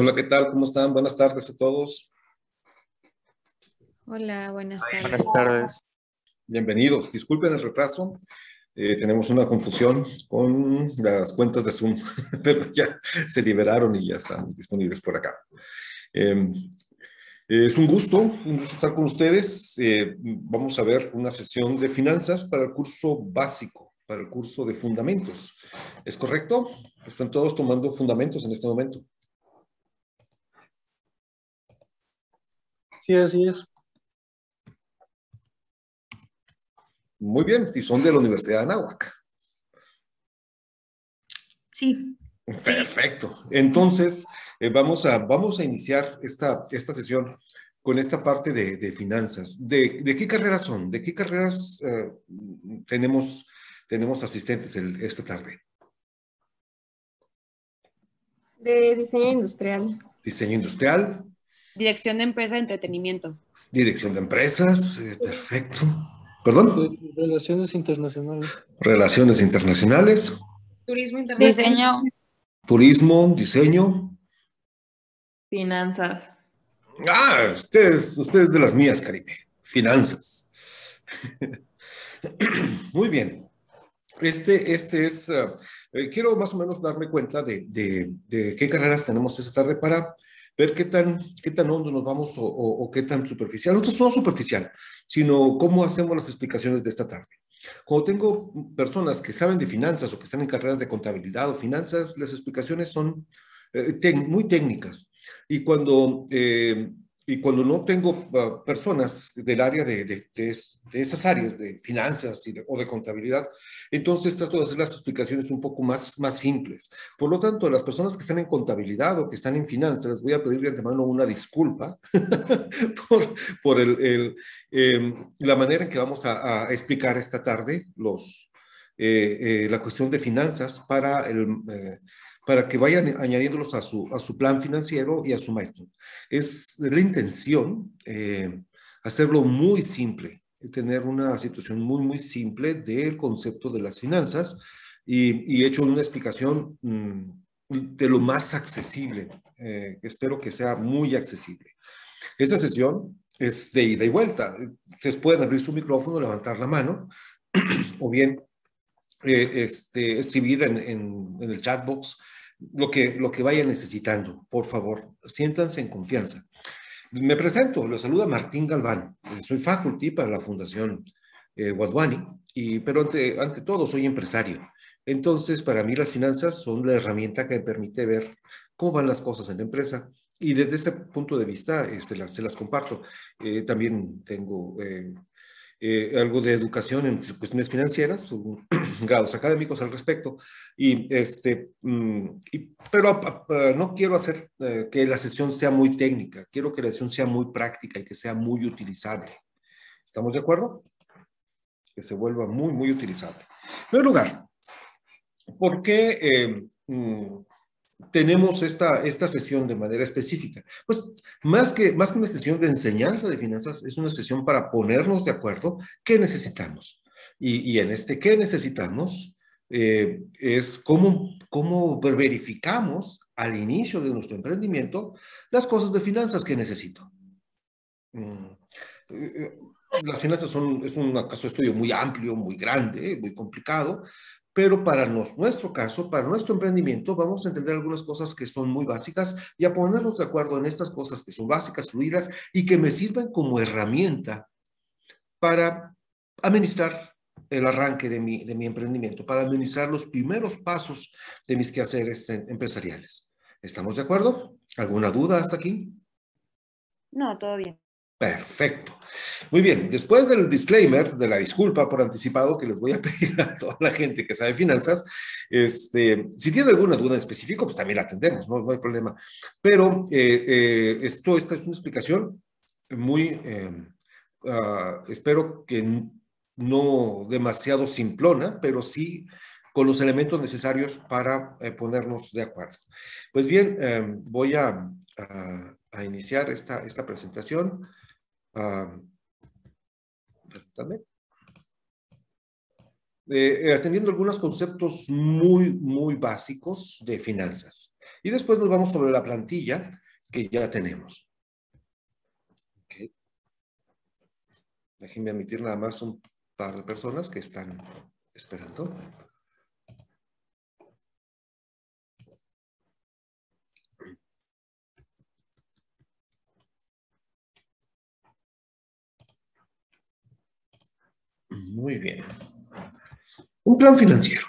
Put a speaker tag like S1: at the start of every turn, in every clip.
S1: Hola, ¿qué tal? ¿Cómo están? Buenas tardes a todos.
S2: Hola, buenas tardes.
S1: Buenas tardes. Bienvenidos. Disculpen el retraso. Eh, tenemos una confusión con las cuentas de Zoom, pero ya se liberaron y ya están disponibles por acá. Em, es un gusto, un gusto estar con ustedes. Eh, vamos a ver una sesión de finanzas para el curso básico, para el curso de fundamentos. ¿Es correcto? Están todos tomando fundamentos en este momento. Sí, así es. Muy bien, si son de la Universidad de Anáhuac. Sí. Perfecto. Entonces, eh, vamos, a, vamos a iniciar esta, sesión con esta parte de, finanzas. De, qué carreras son? ¿De qué carreras eh, tenemos, tenemos asistentes esta tarde?
S2: De diseño industrial.
S1: Diseño industrial.
S2: Dirección de Empresa Entretenimiento.
S1: Dirección de Empresas, eh, perfecto. ¿Perdón? Relaciones Internacionales. Relaciones Internacionales.
S2: Turismo Internacional. Diseño.
S1: Turismo, diseño.
S2: Finanzas.
S1: Ah, ustedes, ustedes de las mías, Karime. Finanzas. Muy bien. Este, este es, eh, eh, quiero más o menos darme cuenta de, de, qué carreras tenemos esta tarde para ver qué tan, qué tan hondo nos vamos o, qué tan superficial. No es todo superficial, sino cómo hacemos las explicaciones de esta tarde. Cuando tengo personas que saben de finanzas o que están en carreras de contabilidad o finanzas, las explicaciones son eh, muy técnicas. Y cuando eh, y cuando no tengo ah, personas del área de, de, esas áreas de finanzas o de contabilidad, entonces trato de hacer las explicaciones un poco más, más simples. Por lo tanto, a las personas que están en contabilidad o que están en finanzas, les voy a pedir de antemano una disculpa por, por el, em, la manera en que vamos a, explicar esta tarde los, eh, eh, la cuestión de finanzas para el eh, para que vayan añadiéndolos a su, a su plan financiero y a su maestro. Es la intención eh, hacerlo muy simple, tener una situación muy, muy simple del concepto de las finanzas y, y hecho una explicación mm, de lo más accesible. Eh, espero que sea muy accesible. Esta sesión es de ida y vuelta. Ustedes pueden abrir su micrófono, levantar la mano o bien eh, este, escribir en, en, en el chat box lo que, lo vayan necesitando. Por favor, siéntanse en confianza. Me presento, lo saluda Martín Galván. Soy faculty para la Fundación Guaduani, eh, y, pero ante, ante todo soy empresario. Entonces, para mí las finanzas son la herramienta que me permite ver cómo van las cosas en la empresa. Y desde ese punto de vista, este, las, se las comparto. Eh, también tengo eh, eh, algo de educación en cuestiones financieras, grados académicos al respecto. Y este, mm, pero ah, ah, no quiero hacer eh, que la sesión sea muy técnica, quiero que la sesión sea muy práctica y que sea muy utilizable. ¿Estamos de acuerdo? Que se vuelva muy, muy utilizable. En primer lugar, ¿por qué eh, mm, tenemos esta, esta sesión de manera específica? Pues más que, más que una sesión de enseñanza de finanzas, es una sesión para ponernos de acuerdo qué necesitamos. Y, y en este qué necesitamos eh, es cómo, cómo verificamos al inicio de nuestro emprendimiento las cosas de finanzas que necesito. Mm, eh, eh, las finanzas son, es un caso de estudio muy amplio, muy grande, muy complicado, pero para nuestro caso, para nuestro emprendimiento, vamos a entender algunas cosas que son muy básicas y a ponernos de acuerdo en estas cosas que son básicas, fluidas y que me sirven como herramienta para administrar el arranque de mi, de mi emprendimiento, para administrar los primeros pasos de mis quehaceres empresariales. ¿Estamos de acuerdo? ¿Alguna duda hasta aquí?
S2: No, todo bien.
S1: Perfecto. Muy bien, después del disclaimer, de la disculpa por anticipado que les voy a pedir a toda la gente que sabe finanzas, este, si tiene alguna duda en específico, pues también la atendemos, no, hay problema. Pero eh, eh, esto, esta es una explicación muy, em, ah, espero que no demasiado simplona, pero sí con los elementos necesarios para eh, ponernos de acuerdo. Pues bien, em, voy a, iniciar esta, esta presentación. Eh, eh, atendiendo algunos conceptos muy, muy básicos de finanzas. Y después nos vamos sobre la plantilla que ya tenemos. Déjenme admitir nada más un par de personas que están esperando. Muy bien. Un plan financiero.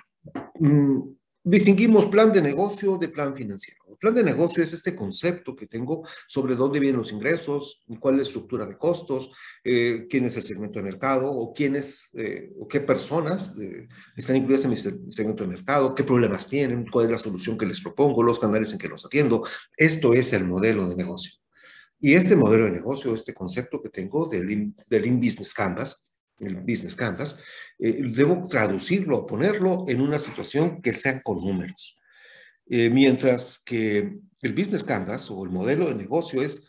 S1: Mm, distinguimos plan de negocio de plan financiero. El plan de negocio es este concepto que tengo sobre dónde vienen los ingresos, cuál es la estructura de costos, eh, quién es el segmento de mercado o quiénes eh, o qué personas eh, están incluidas en mi segmento de mercado, qué problemas tienen, cuál es la solución que les propongo, los canales en que los atiendo. Esto es el modelo de negocio. Y este modelo de negocio, este concepto que tengo del, del In Business Canvas, el business canvas, eh, debo traducirlo, o ponerlo en una situación que sea con números. Eh, mientras que el business canvas o el modelo de negocio es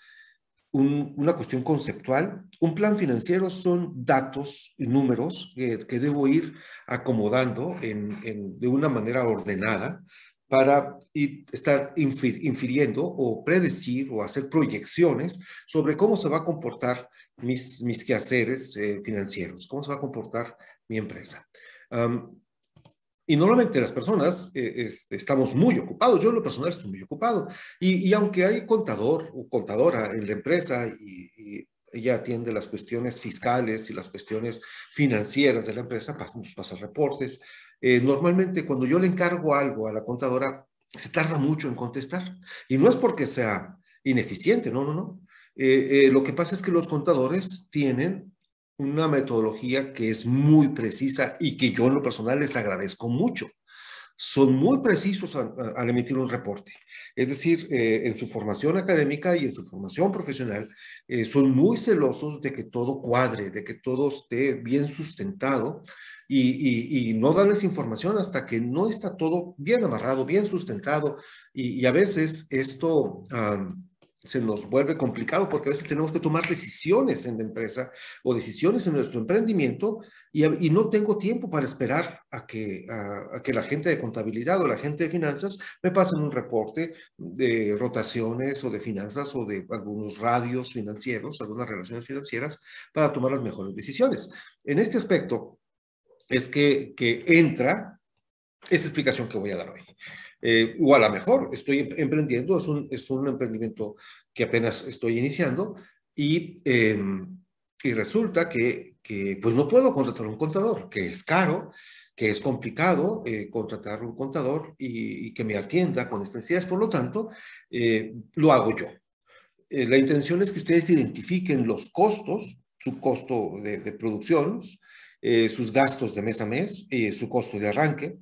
S1: una cuestión conceptual, un plan financiero son datos y números que debo ir acomodando en, de una manera ordenada para ir, estar infiriendo o predecir o hacer proyecciones sobre cómo se va a comportar mis, quehaceres eh, financieros, cómo se va a comportar mi empresa. y normalmente las personas eh, este, estamos muy ocupados, yo en lo personal estoy muy ocupado, y, aunque hay contador o contadora en la empresa y, ella atiende las cuestiones fiscales y las cuestiones financieras de la empresa, nos pasa reportes. Eh, normalmente cuando yo le encargo algo a la contadora, se tarda mucho en contestar. Y no es porque sea ineficiente, no, no, no. Eh, eh, lo que pasa es que los contadores tienen una metodología que es muy precisa y que yo en lo personal les agradezco mucho. Son muy precisos al emitir un reporte. Es decir, eh, en su formación académica y en su formación profesional, son muy celosos de que todo cuadre, de que todo esté bien sustentado y, no danles información hasta que no está todo bien amarrado, bien sustentado. Y, a veces esto se nos vuelve complicado porque a veces tenemos que tomar decisiones en la empresa o decisiones en nuestro emprendimiento y, no tengo tiempo para esperar a que, que la gente de contabilidad o la gente de finanzas me pasen un reporte de rotaciones o de finanzas o de algunos radios financieros, algunas relaciones financieras para tomar las mejores decisiones. En este aspecto es que, que entra esta explicación que voy a dar hoy. Eh, o a lo mejor estoy em, emprendiendo, es un, es un emprendimiento que apenas estoy iniciando y, em, y resulta que, que, pues no puedo contratar un contador, que es caro, que es complicado eh, contratar un contador y, que me atienda con estas necesidades. Por lo tanto, eh, lo hago yo. la intención es que ustedes identifiquen los costos, su costo de, de producción, sus gastos de mes a mes, y su costo de arranque,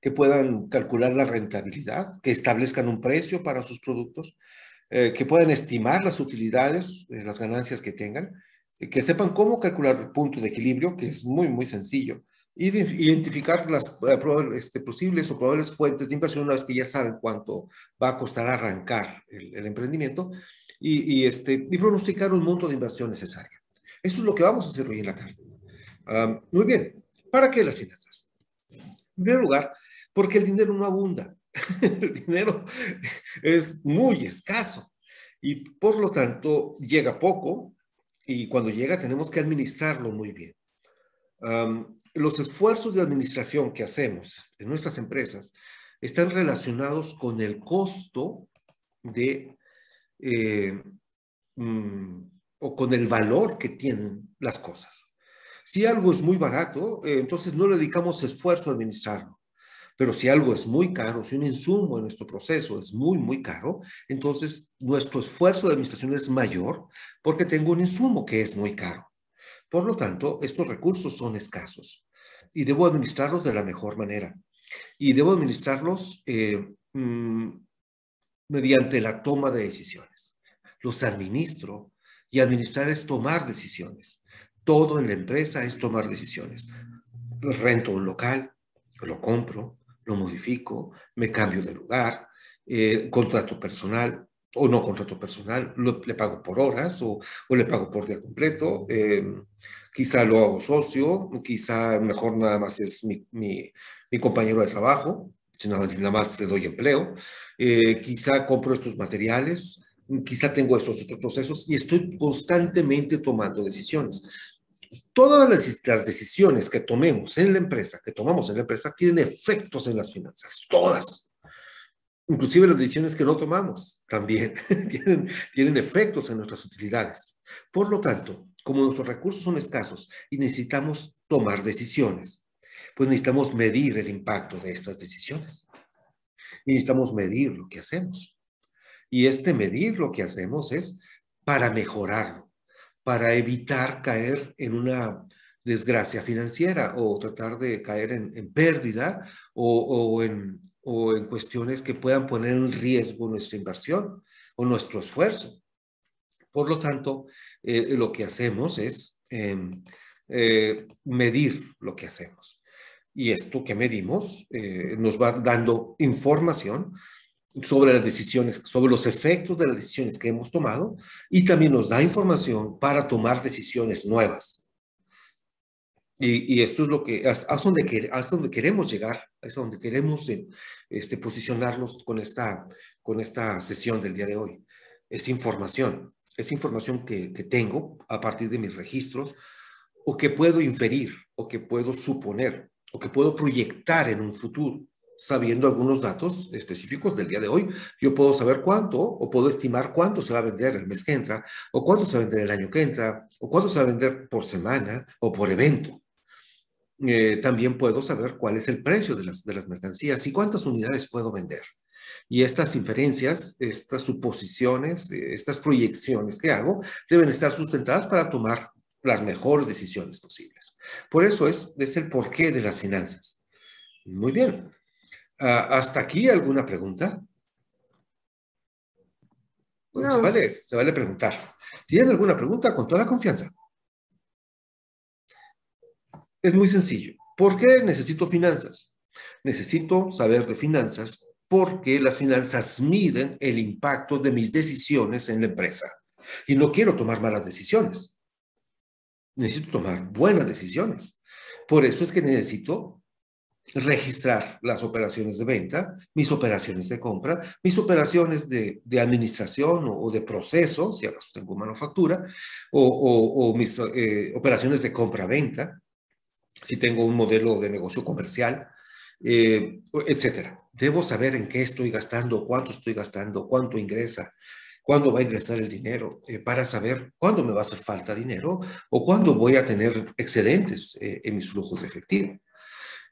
S1: que puedan calcular la rentabilidad, que establezcan un precio para sus productos, eh, que puedan estimar las utilidades, eh, las ganancias que tengan, que sepan cómo calcular el punto de equilibrio, que es muy, muy sencillo, y identificar las eh, este, posibles o probables fuentes de inversión una vez que ya saben cuánto va a costar arrancar el, emprendimiento y, este, y pronosticar un monto de inversión necesaria. Eso es lo que vamos a hacer hoy en la tarde. Ah, muy bien, ¿para qué las finanzas? En primer lugar, porque el dinero no abunda. el dinero es muy escaso y por lo tanto llega poco y cuando llega tenemos que administrarlo muy bien. los esfuerzos de administración que hacemos en nuestras empresas están relacionados con el costo de eh, mm, o con el valor que tienen las cosas. Si algo es muy barato, eh, entonces no le dedicamos esfuerzo a administrarlo. Pero si algo es muy caro, si un insumo en nuestro proceso es muy, muy caro, entonces nuestro esfuerzo de administración es mayor porque tengo un insumo que es muy caro. Por lo tanto, estos recursos son escasos y debo administrarlos de la mejor manera. Y debo administrarlos eh, mm, mediante la toma de decisiones. Los administro y administrar es tomar decisiones. Todo en la empresa es tomar decisiones. Pues, rento un local, lo compro, lo modifico, me cambio de lugar, eh, contrato personal o no contrato personal, le pago por horas o, le pago por día completo, eh, quizá lo hago socio, quizá mejor nada más es mi, compañero de trabajo, sino nada más le doy empleo, eh, quizá compro estos materiales, quizá tengo estos otros procesos y estoy constantemente tomando decisiones todas las, decisiones que tomemos en la empresa, que tomamos en la empresa, tienen efectos en las finanzas, todas. Inclusive las decisiones que no tomamos también tienen, tienen efectos en nuestras utilidades. Por lo tanto, como nuestros recursos son escasos y necesitamos tomar decisiones, pues necesitamos medir el impacto de estas decisiones. Y necesitamos medir lo que hacemos. Y este medir lo que hacemos es para mejorarlo para evitar caer en una desgracia financiera o tratar de caer en, pérdida o, en, cuestiones que puedan poner en riesgo nuestra inversión o nuestro esfuerzo. Por lo tanto, eh, lo que hacemos es em, eh, medir lo que hacemos. Y esto que medimos eh, nos va dando información sobre las decisiones, sobre los efectos de las decisiones que hemos tomado y también nos da información para tomar decisiones nuevas. Y, esto es lo que, hasta donde, donde queremos llegar, hasta donde queremos eh, este, posicionarnos con esta, con esta sesión del día de hoy. Es información, es información que, que tengo a partir de mis registros o que puedo inferir o que puedo suponer o que puedo proyectar en un futuro sabiendo algunos datos específicos del día de hoy. Yo puedo saber cuánto o puedo estimar cuánto se va a vender el mes que entra o cuánto se va a vender el año que entra o cuánto se va a vender por semana o por evento. Eh, también puedo saber cuál es el precio de las, mercancías y cuántas unidades puedo vender. Y estas inferencias, estas suposiciones, estas proyecciones que hago deben estar sustentadas para tomar las mejores decisiones posibles. Por eso es, es el porqué de las finanzas. Muy bien, Ah, ¿Hasta aquí alguna pregunta? se, vale, se vale preguntar. ¿Tienen alguna pregunta? Con toda confianza. Es muy sencillo. ¿Por qué necesito finanzas? Necesito saber de finanzas porque las finanzas miden el impacto de mis decisiones en la empresa. Y no quiero tomar malas decisiones. Necesito tomar buenas decisiones. Por eso es que necesito registrar las operaciones de venta, mis operaciones de compra, mis operaciones de, administración o, de proceso, si acaso tengo manufactura, o, mis eh, operaciones de compra-venta, si tengo un modelo de negocio comercial, eh, etcétera. Debo saber en qué estoy gastando, cuánto estoy gastando, cuánto ingresa, cuándo va a ingresar el dinero, eh, para saber cuándo me va a hacer falta dinero o cuándo voy a tener excedentes eh, en mis flujos de efectivo.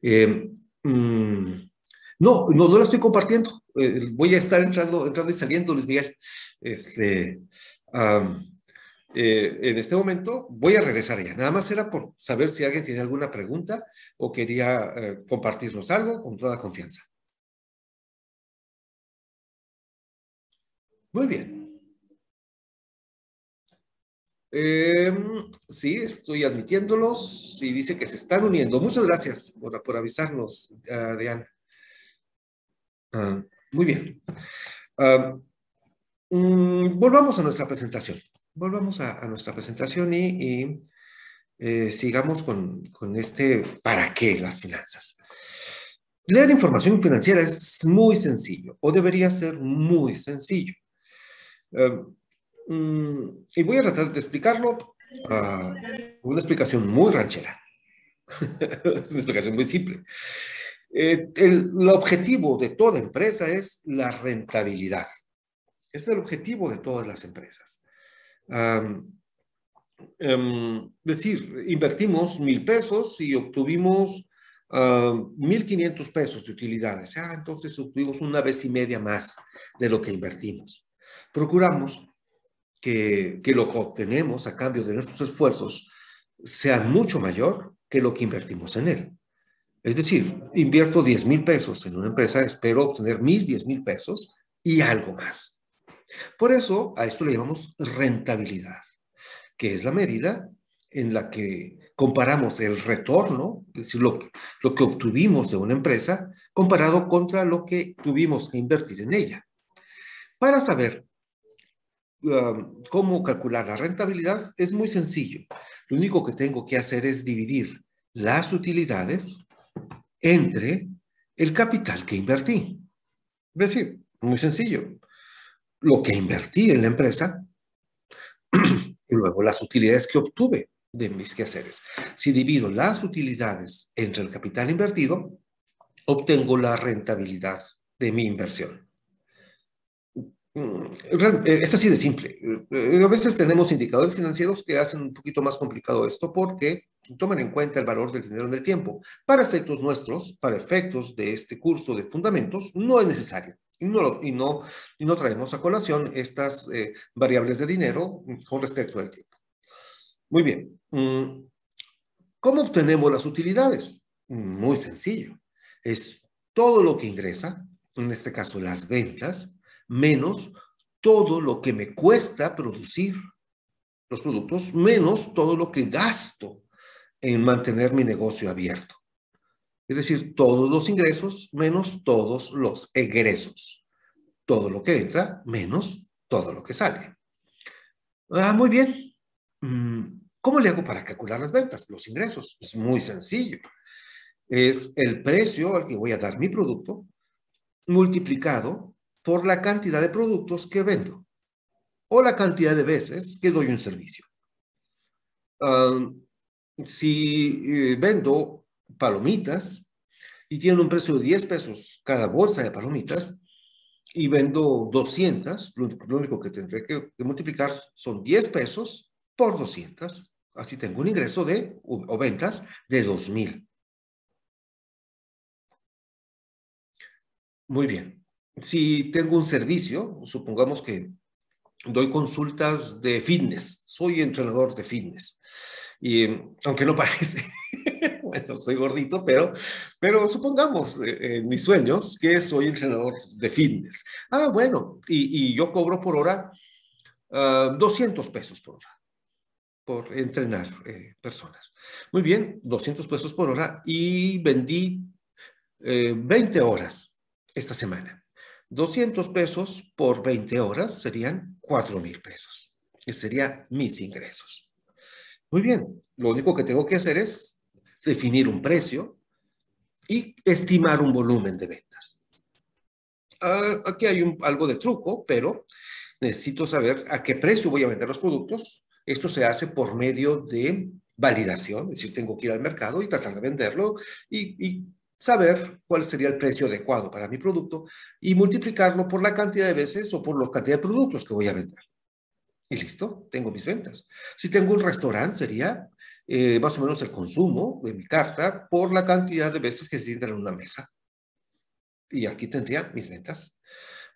S1: Eh, mm, no, no, no la estoy compartiendo. Eh, voy a estar entrando, entrando y saliendo, Luis Miguel. Este, eh, en este momento voy a regresar ya. Nada más era por saber si alguien tiene alguna pregunta o quería compartirnos algo con toda confianza. Muy bien. Em, sí, estoy admitiéndolos y dice que se están uniendo. Muchas gracias por, avisarnos, uh, muy bien. Ah, mm, volvamos a nuestra presentación. Volvamos a, nuestra presentación y, eh, sigamos con, este para qué las finanzas. Leer información financiera es muy sencillo o debería ser muy sencillo. Em, Mm, y voy a tratar de explicarlo ah, con una explicación muy ranchera. es una explicación muy simple. Eh, el, objetivo de toda empresa es la rentabilidad. Es el objetivo de todas las empresas. Em, es decir, invertimos mil pesos y obtuvimos mil quinientos pesos de utilidades. Ah, entonces obtuvimos una vez y media más de lo que invertimos. Procuramos que, lo que obtenemos a cambio de nuestros esfuerzos sea mucho mayor que lo que invertimos en él. Es decir, invierto 10 mil pesos en una empresa, espero obtener mis 10 mil pesos y algo más. Por eso a esto le llamamos rentabilidad, que es la medida en la que comparamos el retorno, es decir, lo, lo que obtuvimos de una empresa, comparado contra lo que tuvimos que invertir en ella. Para saber cómo calcular la rentabilidad es muy sencillo. Lo único que tengo que hacer es dividir las utilidades entre el capital que invertí. Es decir, muy sencillo. Lo que invertí en la empresa y luego las utilidades que obtuve de mis quehaceres. Si divido las utilidades entre el capital invertido, obtengo la rentabilidad de mi inversión. Mm, eh, es así de simple. Eh, a veces tenemos indicadores financieros que hacen un poquito más complicado esto porque toman en cuenta el valor del dinero en el tiempo. Para efectos nuestros, para efectos de este curso de fundamentos, no es necesario. Y no, y no, no traemos a colación estas eh, variables de dinero con respecto al tiempo. Muy bien. Mm, ¿Cómo obtenemos las utilidades? Muy sencillo. Es todo lo que ingresa, en este caso las ventas, menos todo lo que me cuesta producir los productos, menos todo lo que gasto en mantener mi negocio abierto. Es decir, todos los ingresos menos todos los egresos. Todo lo que entra menos todo lo que sale. Ah, muy bien. Mm, ¿Cómo le hago para calcular las ventas, los ingresos? Es muy sencillo. Es el precio al que voy a dar mi producto multiplicado por la cantidad de productos que vendo o la cantidad de veces que doy un servicio. si eh, vendo palomitas y tiene un precio de 10 pesos cada bolsa de palomitas y vendo 200, lo, único que tendré que, multiplicar son 10 pesos por 200. Así tengo un ingreso de, o ventas, de 2.000. Muy bien si tengo un servicio, supongamos que doy consultas de fitness, soy entrenador de fitness, y em, aunque no parece, bueno, soy gordito, pero, pero supongamos eh, en mis sueños que soy entrenador de fitness. Ah, bueno, y, yo cobro por hora 200 ah, pesos por hora por entrenar eh, personas. Muy bien, 200 pesos por hora y vendí 20 eh, horas esta semana. 200 pesos por 20 horas serían 4 mil pesos. que serían mis ingresos. Muy bien, lo único que tengo que hacer es definir un precio y estimar un volumen de ventas. Ah, aquí hay algo de truco, pero necesito saber a qué precio voy a vender los productos. Esto se hace por medio de validación, es decir, tengo que ir al mercado y tratar de venderlo y saber cuál sería el precio adecuado para mi producto y multiplicarlo por la cantidad de veces o por la cantidad de productos que voy a vender. Y listo, tengo mis ventas. Si tengo un restaurante, sería eh, más o menos el consumo de mi carta por la cantidad de veces que se sientan en una mesa. Y aquí tendría mis ventas.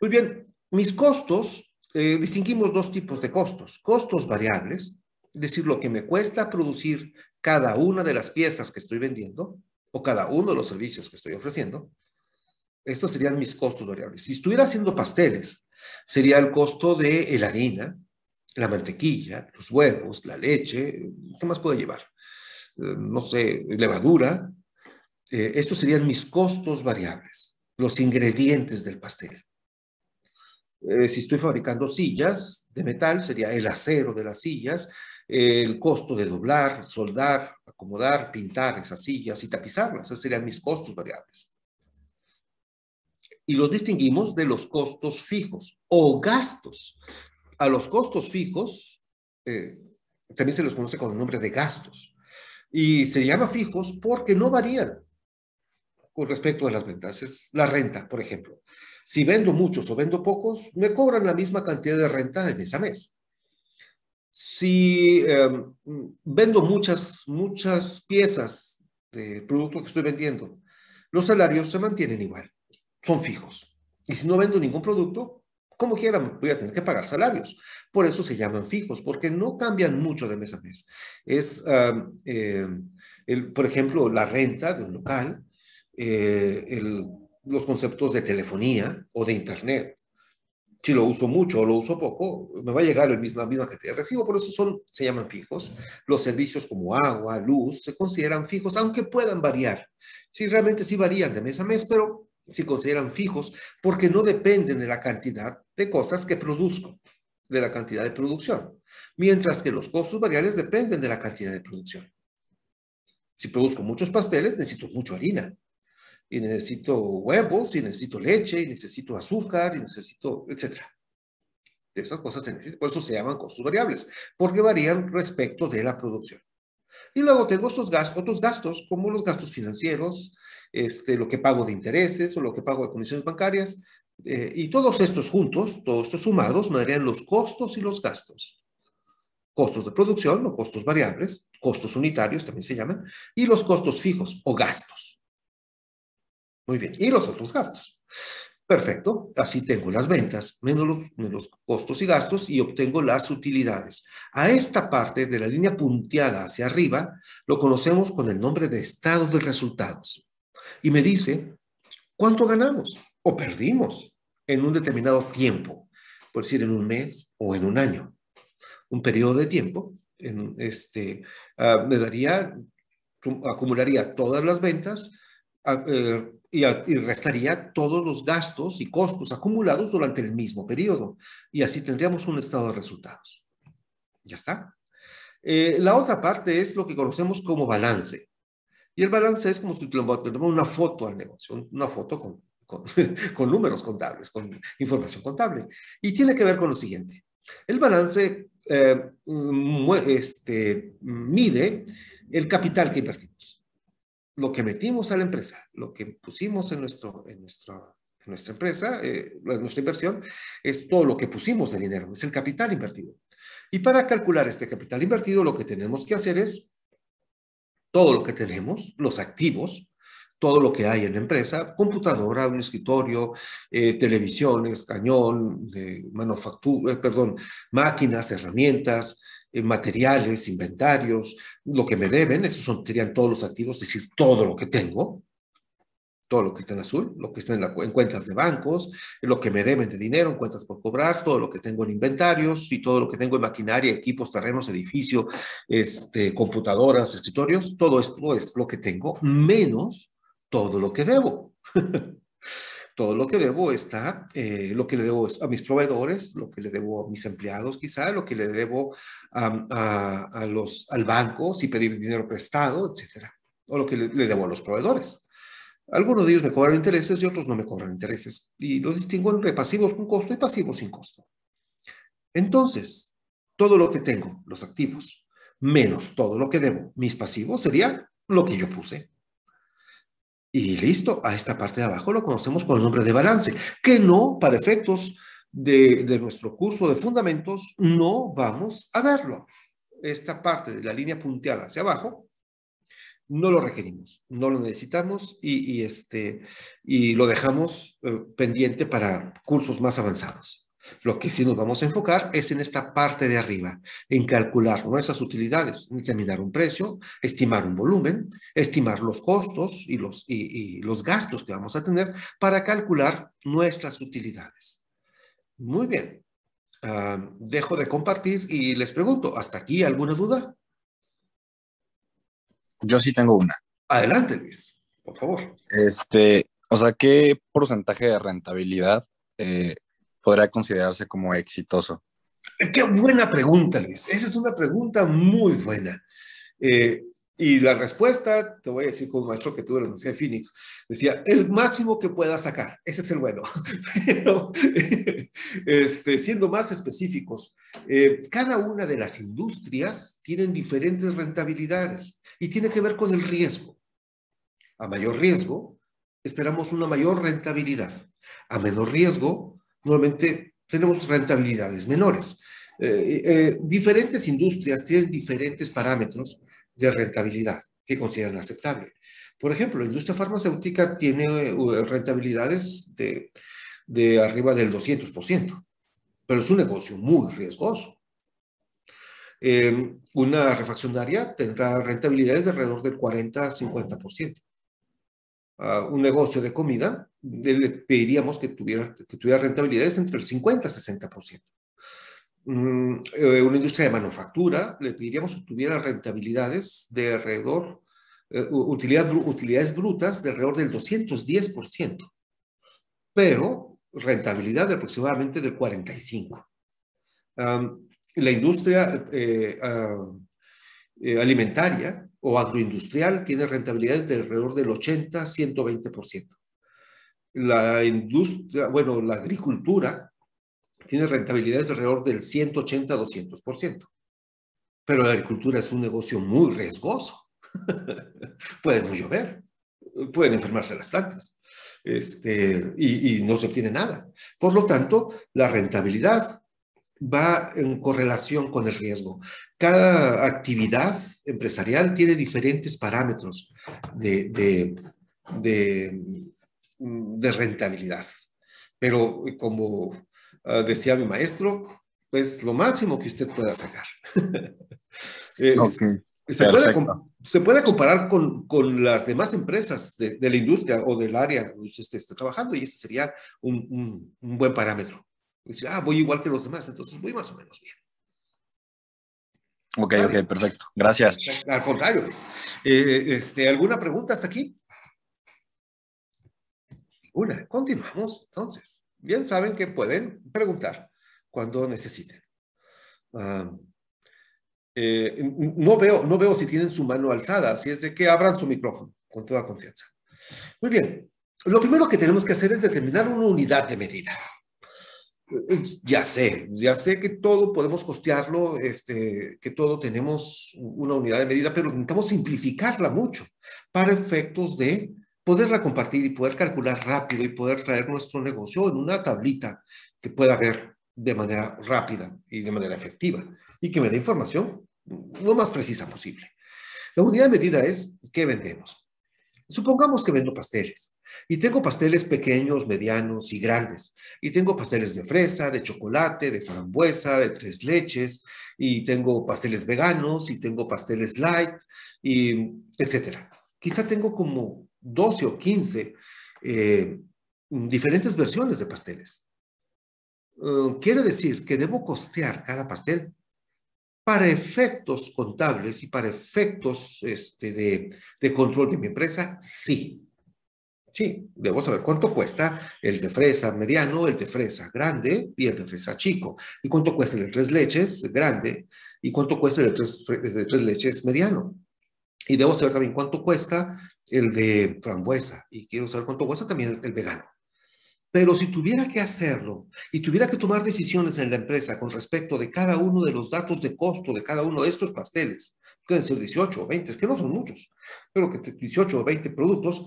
S1: Muy bien, mis costos, eh, distinguimos dos tipos de costos. Costos variables, es decir, lo que me cuesta producir cada una de las piezas que estoy vendiendo, o cada uno de los servicios que estoy ofreciendo, estos serían mis costos variables. Si estuviera haciendo pasteles, sería el costo de eh, la harina, la mantequilla, los huevos, la leche, ¿qué más puede llevar? Eh, no sé, levadura. Eh, estos serían mis costos variables, los ingredientes del pastel. si estoy fabricando sillas de metal, sería el acero de las sillas, el costo de doblar, soldar, acomodar, pintar esas sillas y tapizarlas. Esos serían mis costos variables. Y los distinguimos de los costos fijos o gastos. A los costos fijos eh, también se los conoce con el nombre de gastos. Y se llama fijos porque no varían con respecto a las ventas. la renta, por ejemplo. Si vendo muchos o vendo pocos, me cobran la misma cantidad de renta de mes a mes. Si em, vendo muchas, muchas piezas de producto que estoy vendiendo, los salarios se mantienen igual, son fijos. Y si no vendo ningún producto, como quiera voy a tener que pagar salarios. Por eso se llaman fijos, porque no cambian mucho de mes a mes. Es, em, em, por ejemplo, la renta de un local, eh, los conceptos de telefonía o de internet si lo uso mucho o lo uso poco, me va a llegar el mismo, la misma cantidad de recibo. Por eso son, se llaman fijos. Los servicios como agua, luz, se consideran fijos, aunque puedan variar. Si realmente sí varían de mes a mes, pero se consideran fijos porque no dependen de la cantidad de cosas que produzco, de la cantidad de producción. Mientras que los costos variables dependen de la cantidad de producción. Si produzco muchos pasteles, necesito mucha harina y necesito huevos, y necesito leche, y necesito azúcar, y necesito, etcétera. Esas cosas se necesitan, por eso se llaman costos variables, porque varían respecto de la producción. Y luego tengo estos gastos, otros gastos, como los gastos financieros, este, lo que pago de intereses o lo que pago de condiciones bancarias, eh, y todos estos juntos, todos estos sumados, me darían los costos y los gastos. Costos de producción o costos variables, costos unitarios también se llaman, y los costos fijos o gastos. Muy bien. Y los otros gastos. Perfecto. Así tengo las ventas menos los, menos costos y gastos y obtengo las utilidades. A esta parte de la línea punteada hacia arriba lo conocemos con el nombre de estado de resultados. Y me dice cuánto ganamos o perdimos en un determinado tiempo, por decir en un mes o en un año. Un periodo de tiempo en este, ah, me daría, acumularía todas las ventas, ah, eh, y, restaría todos los gastos y costos acumulados durante el mismo periodo. Y así tendríamos un estado de resultados. Ya está. Eh, la otra parte es lo que conocemos como balance. Y el balance es como si le una foto al negocio, una foto con, con, números contables, con información contable. Y tiene que ver con lo siguiente. El balance eh, este, mide el capital que invertimos lo que metimos a la empresa, lo que pusimos en, nuestro, en, en nuestra empresa, eh, nuestra inversión, es todo lo que pusimos de dinero, es el capital invertido. Y para calcular este capital invertido, lo que tenemos que hacer es todo lo que tenemos, los activos, todo lo que hay en la empresa, computadora, un escritorio, eh, televisiones, cañón, eh, eh, perdón, máquinas, herramientas, eh, materiales, inventarios, lo que me deben, esos son, serían todos los activos, es decir, todo lo que tengo, todo lo que está en azul, lo que está en, cuentas de bancos, lo que me deben de dinero, cuentas por cobrar, todo lo que tengo en inventarios y todo lo que tengo en maquinaria, equipos, terrenos, edificio, este, computadoras, escritorios, todo esto es lo que tengo, mm. menos todo lo que debo. todo lo que debo está, eh, lo que le debo a mis proveedores, lo que le debo a mis empleados quizá, lo que le debo a, los, al banco si pedir dinero prestado, etcétera, o lo que le, le, debo a los proveedores. Algunos de ellos me cobran intereses y otros no me cobran intereses. Y lo distingo entre pasivos con costo y pasivos sin costo. Entonces, todo lo que tengo, los activos, menos todo lo que debo, mis pasivos, sería lo que yo puse. Y listo, a esta parte de abajo lo conocemos con el nombre de balance, que no, para efectos de, nuestro curso de fundamentos, no vamos a verlo. Esta parte de la línea punteada hacia abajo no lo requerimos, no lo necesitamos y, este, y lo dejamos eh, pendiente para cursos más avanzados. Lo que sí nos vamos a enfocar es en esta parte de arriba, en calcular nuestras utilidades, determinar un precio, estimar un volumen, estimar los costos y los, y, los gastos que vamos a tener para calcular nuestras utilidades. Muy bien. Ah, dejo de compartir y les pregunto, ¿hasta aquí alguna duda? Yo sí tengo una. Adelante, Luis, por favor. Este, o sea, ¿qué porcentaje de rentabilidad eh, ¿podrá considerarse como exitoso? Qué buena pregunta, Luis. Esa es una pregunta muy buena. Eh, y la respuesta, te voy a decir con un maestro que tuve en la Universidad de Phoenix, decía, el máximo que pueda sacar, ese es el bueno. Pero, este, siendo más específicos, eh, cada una de las industrias tienen diferentes rentabilidades y tiene que ver con el riesgo. A mayor riesgo, esperamos una mayor rentabilidad. A menor riesgo, Normalmente tenemos rentabilidades menores. Eh, eh, diferentes industrias tienen diferentes parámetros de rentabilidad que consideran aceptable. Por ejemplo, la industria farmacéutica tiene eh, rentabilidades de, arriba del 200%, pero es un negocio muy riesgoso. una refaccionaria tendrá rentabilidades de alrededor del 40-50% un negocio de comida, le pediríamos que tuviera, que tuviera rentabilidades entre el 50 y 60%. Mm, eh, una industria de manufactura, le pediríamos que tuviera rentabilidades de alrededor, eh, utilidades brutas de alrededor del 210%, pero rentabilidad de aproximadamente del 45%. la industria eh, alimentaria o agroindustrial tiene rentabilidades de alrededor del 80-120%. La industria, bueno, la agricultura tiene rentabilidades de alrededor del 180-200%. Pero la agricultura es un negocio muy riesgoso. Puede no llover, pueden enfermarse las plantas este, y, y no se obtiene nada. Por lo tanto, la rentabilidad va en correlación con el riesgo. Cada actividad empresarial tiene diferentes parámetros de, rentabilidad. Pero como ah, decía mi maestro, es pues, lo máximo que usted pueda sacar. se, puede, comparar con, las demás empresas de, la industria o del área donde usted está trabajando y ese sería un, buen parámetro. Decir, ah, voy igual que los demás, entonces voy más o menos bien. Ok, ok, perfecto. Gracias. Al contrario, pues. eh, este, ¿alguna pregunta hasta aquí? Una. Continuamos, entonces. Bien saben que pueden preguntar cuando necesiten. Ah, eh, no, veo, no veo si tienen su mano alzada, si es de que abran su micrófono con toda confianza. Muy bien. Lo primero que tenemos que hacer es determinar una unidad de medida. Ya sé, ya sé que todo podemos costearlo, este, que todo tenemos una unidad de medida, pero necesitamos simplificarla mucho para efectos de poderla compartir y poder calcular rápido y poder traer nuestro negocio en una tablita que pueda ver de manera rápida y de manera efectiva y que me dé información lo más precisa posible. La unidad de medida es qué vendemos. Supongamos que vendo pasteles. Y tengo pasteles pequeños, medianos y grandes. Y tengo pasteles de fresa, de chocolate, de frambuesa, de tres leches. Y tengo pasteles veganos y tengo pasteles light, y etcétera. Quizá tengo como 12 o 15 eh, diferentes versiones de pasteles. Eh, quiere decir que debo costear cada pastel para efectos contables y para efectos este, de, control de mi empresa, sí. Sí, debo saber cuánto cuesta el de fresa mediano, el de fresa grande y el de fresa chico. Y cuánto cuesta el de tres leches grande y cuánto cuesta el de tres, de tres leches mediano. Y debo saber también cuánto cuesta el de frambuesa. Y quiero saber cuánto cuesta también el vegano. Pero si tuviera que hacerlo y tuviera que tomar decisiones en la empresa con respecto de cada uno de los datos de costo de cada uno de estos pasteles, pueden ser 18 o 20, es que no son muchos, pero que 18 o 20 productos,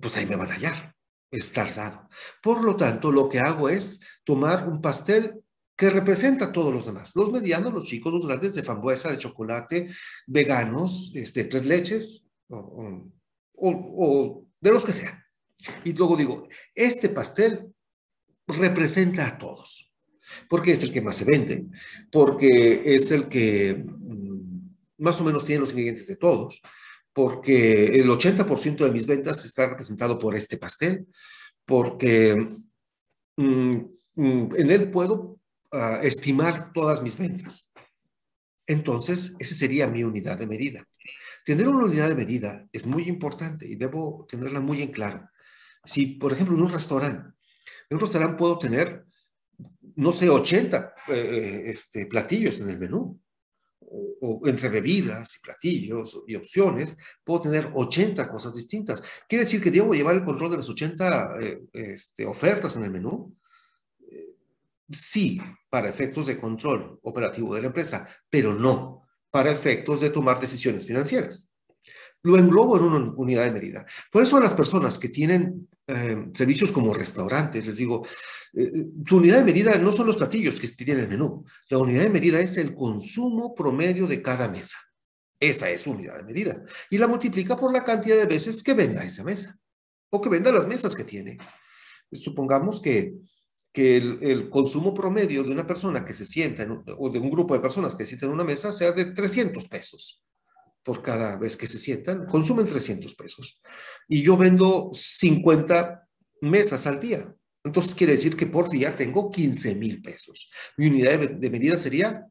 S1: pues ahí me van a hallar. Es tardado. Por lo tanto, lo que hago es tomar un pastel que representa a todos los demás, los medianos, los chicos, los grandes, de frambuesa, de chocolate, veganos, este, tres leches, o, o de los que sean. Y luego digo, este pastel representa a todos, porque es el que más se vende, porque es el que mm, más o menos tiene los ingredientes de todos, porque el 80% de mis ventas está representado por este pastel, porque mm, mm, en él puedo ah, estimar todas mis ventas. Entonces, esa sería mi unidad de medida. Tener una unidad de medida es muy importante y debo tenerla muy en claro. Si, por ejemplo, en un restaurante, en un restaurante puedo tener, no sé, 80 eh, este, platillos en el menú, o, entre bebidas y platillos y opciones, puedo tener 80 cosas distintas. Quiere decir que debo llevar el control de las 80 eh, este, ofertas en el menú. Eh, sí, para efectos de control operativo de la empresa, pero no para efectos de tomar decisiones financieras lo englobo en una unidad de medida. Por eso a las personas que tienen eh, servicios como restaurantes, les digo, eh, eh, su unidad de medida no son los platillos que tienen el menú, la unidad de medida es el consumo promedio de cada mesa. Esa es su unidad de medida. Y la multiplica por la cantidad de veces que venda esa mesa o que venda las mesas que tiene. Supongamos que, que el, consumo promedio de una persona que se sienta o de un grupo de personas que se en una mesa sea de 300 pesos por cada vez que se sientan, consumen 300 pesos. Y yo vendo 50 mesas al día. Entonces quiere decir que por día tengo 15 mil pesos. Mi unidad de, medida sería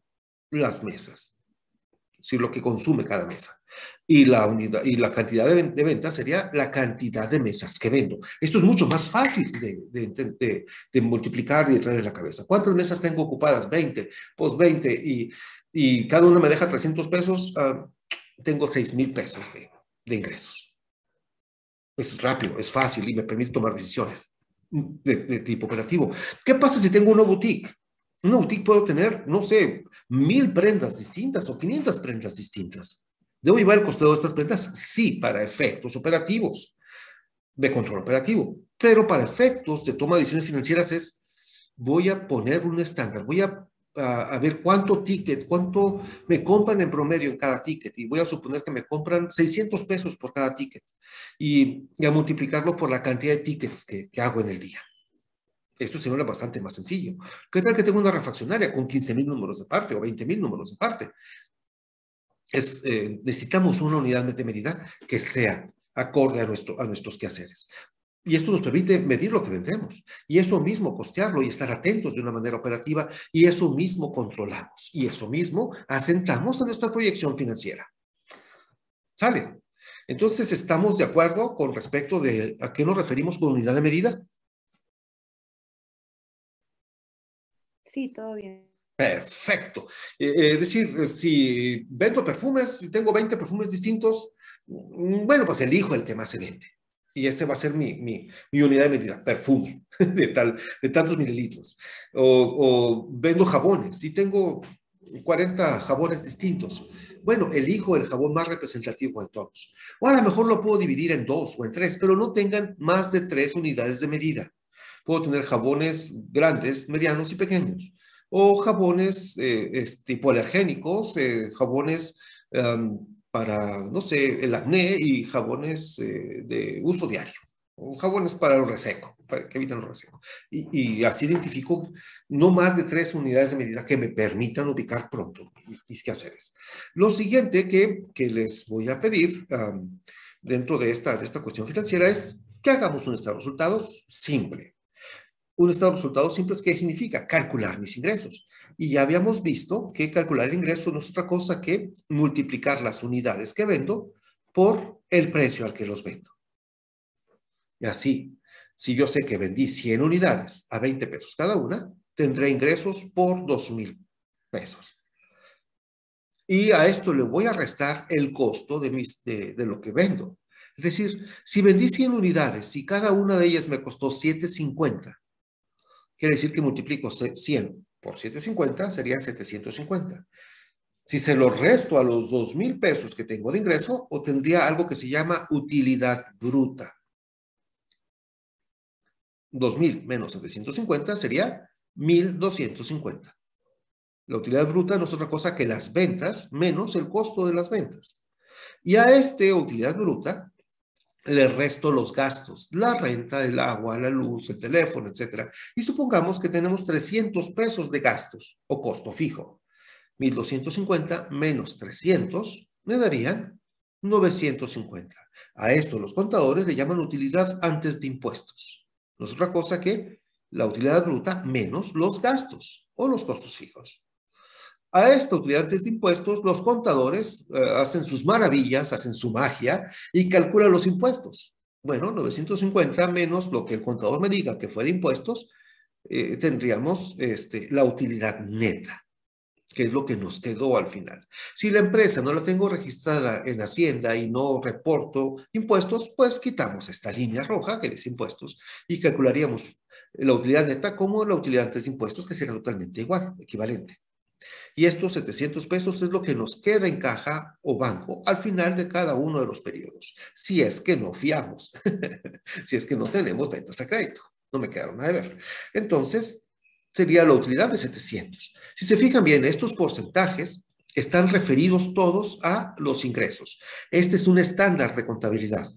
S1: las mesas si lo que consume cada mesa. Y la, y la cantidad de, venta ventas sería la cantidad de mesas que vendo. Esto es mucho más fácil de, multiplicar y de traer en la cabeza. ¿Cuántas mesas tengo ocupadas? 20, pues 20. Y, cada una me deja 300 pesos. Ah, tengo 6 mil pesos de, ingresos. Es rápido, es fácil y me permite tomar decisiones de, tipo operativo. ¿Qué pasa si tengo una boutique? Una boutique puedo tener, no sé, mil prendas distintas o 500 prendas distintas. ¿Debo llevar el costeo de estas prendas? Sí, para efectos operativos, de control operativo. Pero para efectos de toma de decisiones financieras es, voy a poner un estándar, voy a a, ver cuánto ticket, cuánto me compran en promedio en cada ticket. Y voy a suponer que me compran 600 pesos por cada ticket y, a multiplicarlo por la cantidad de tickets que, que hago en el día. Esto se vuelve bastante más sencillo. ¿Qué tal que tengo una refaccionaria con 15.000 números de parte o 20.000 números de parte? Es, eh, necesitamos una unidad de medida que sea acorde a, nuestro, a nuestros quehaceres. Y esto nos permite medir lo que vendemos y eso mismo costearlo y estar atentos de una manera operativa y eso mismo controlamos y eso mismo asentamos en nuestra proyección financiera. ¿Sale? Entonces, ¿estamos de acuerdo con respecto de a qué nos referimos con unidad de medida?
S2: Sí, todo bien.
S1: Perfecto. Eh, eh, es decir, eh, si vendo perfumes, si tengo 20 perfumes distintos, mm, bueno, pues elijo el que más se vende y ese va a ser mi, unidad de medida, perfume de, tal, de tantos mililitros. O, o vendo jabones, y tengo 40 jabones distintos. Bueno, elijo el jabón más representativo de todos. O a lo mejor lo puedo dividir en dos o en tres, pero no tengan más de tres unidades de medida. Puedo tener jabones grandes, medianos y pequeños. O jabones eh, tipo alergénicos, eh, jabones... Em, para, no sé, el acné y jabones eh, de uso diario. O jabones para el reseco, para que evitan el reseco. Y, así identifico no más de tres unidades de medida que me permitan ubicar pronto mis quehaceres. Lo siguiente que, que les voy a pedir dentro de esta, de esta cuestión financiera es que hagamos un estado de resultados simple. Un estado de resultados simple es qué significa calcular mis ingresos, y ya habíamos visto que calcular el ingreso no es otra cosa que multiplicar las unidades que vendo por el precio al que los vendo. Y así, si yo sé que vendí 100 unidades a 20 pesos cada una, tendré ingresos por 2,000 pesos. Y a esto le voy a restar el costo de, de lo que vendo. Es decir, si vendí 100 unidades y cada una de ellas me costó 7.50, quiere decir que multiplico 100 por 7.50 serían 750. Si se lo resto a los 2,000 mil pesos que tengo de ingreso, obtendría algo que se llama utilidad bruta. 2.000 menos 750 sería 1.250. La utilidad bruta no es otra cosa que las ventas menos el costo de las ventas. Y a este utilidad bruta le resto los gastos, la renta, el agua, la luz, el teléfono, etcétera. Y supongamos que tenemos 300 pesos de gastos o costo fijo. 1250 menos 300 me darían 950. A esto los contadores le llaman utilidad antes de impuestos. No es otra cosa que la utilidad bruta menos los gastos o los costos fijos. A esta antes de impuestos, los contadores eh, hacen sus maravillas, hacen su magia y calculan los impuestos. Bueno, 950 menos lo que el contador me diga que fue de impuestos, eh, tendríamos este, la utilidad neta, que es lo que nos quedó al final. Si la empresa no la tengo registrada en Hacienda y no reporto impuestos, pues quitamos esta línea roja que es impuestos y calcularíamos la utilidad neta como la utilidad antes de impuestos, que será totalmente igual, equivalente. Y estos 700 pesos es lo que nos queda en caja o banco al final de cada uno de los periodos, si es que no fiamos, si es que no tenemos ventas a crédito. No me quedaron a ver. Entonces, sería la utilidad de 700. Si se fijan bien, estos porcentajes están referidos todos a los ingresos. Este es un estándar de contabilidad.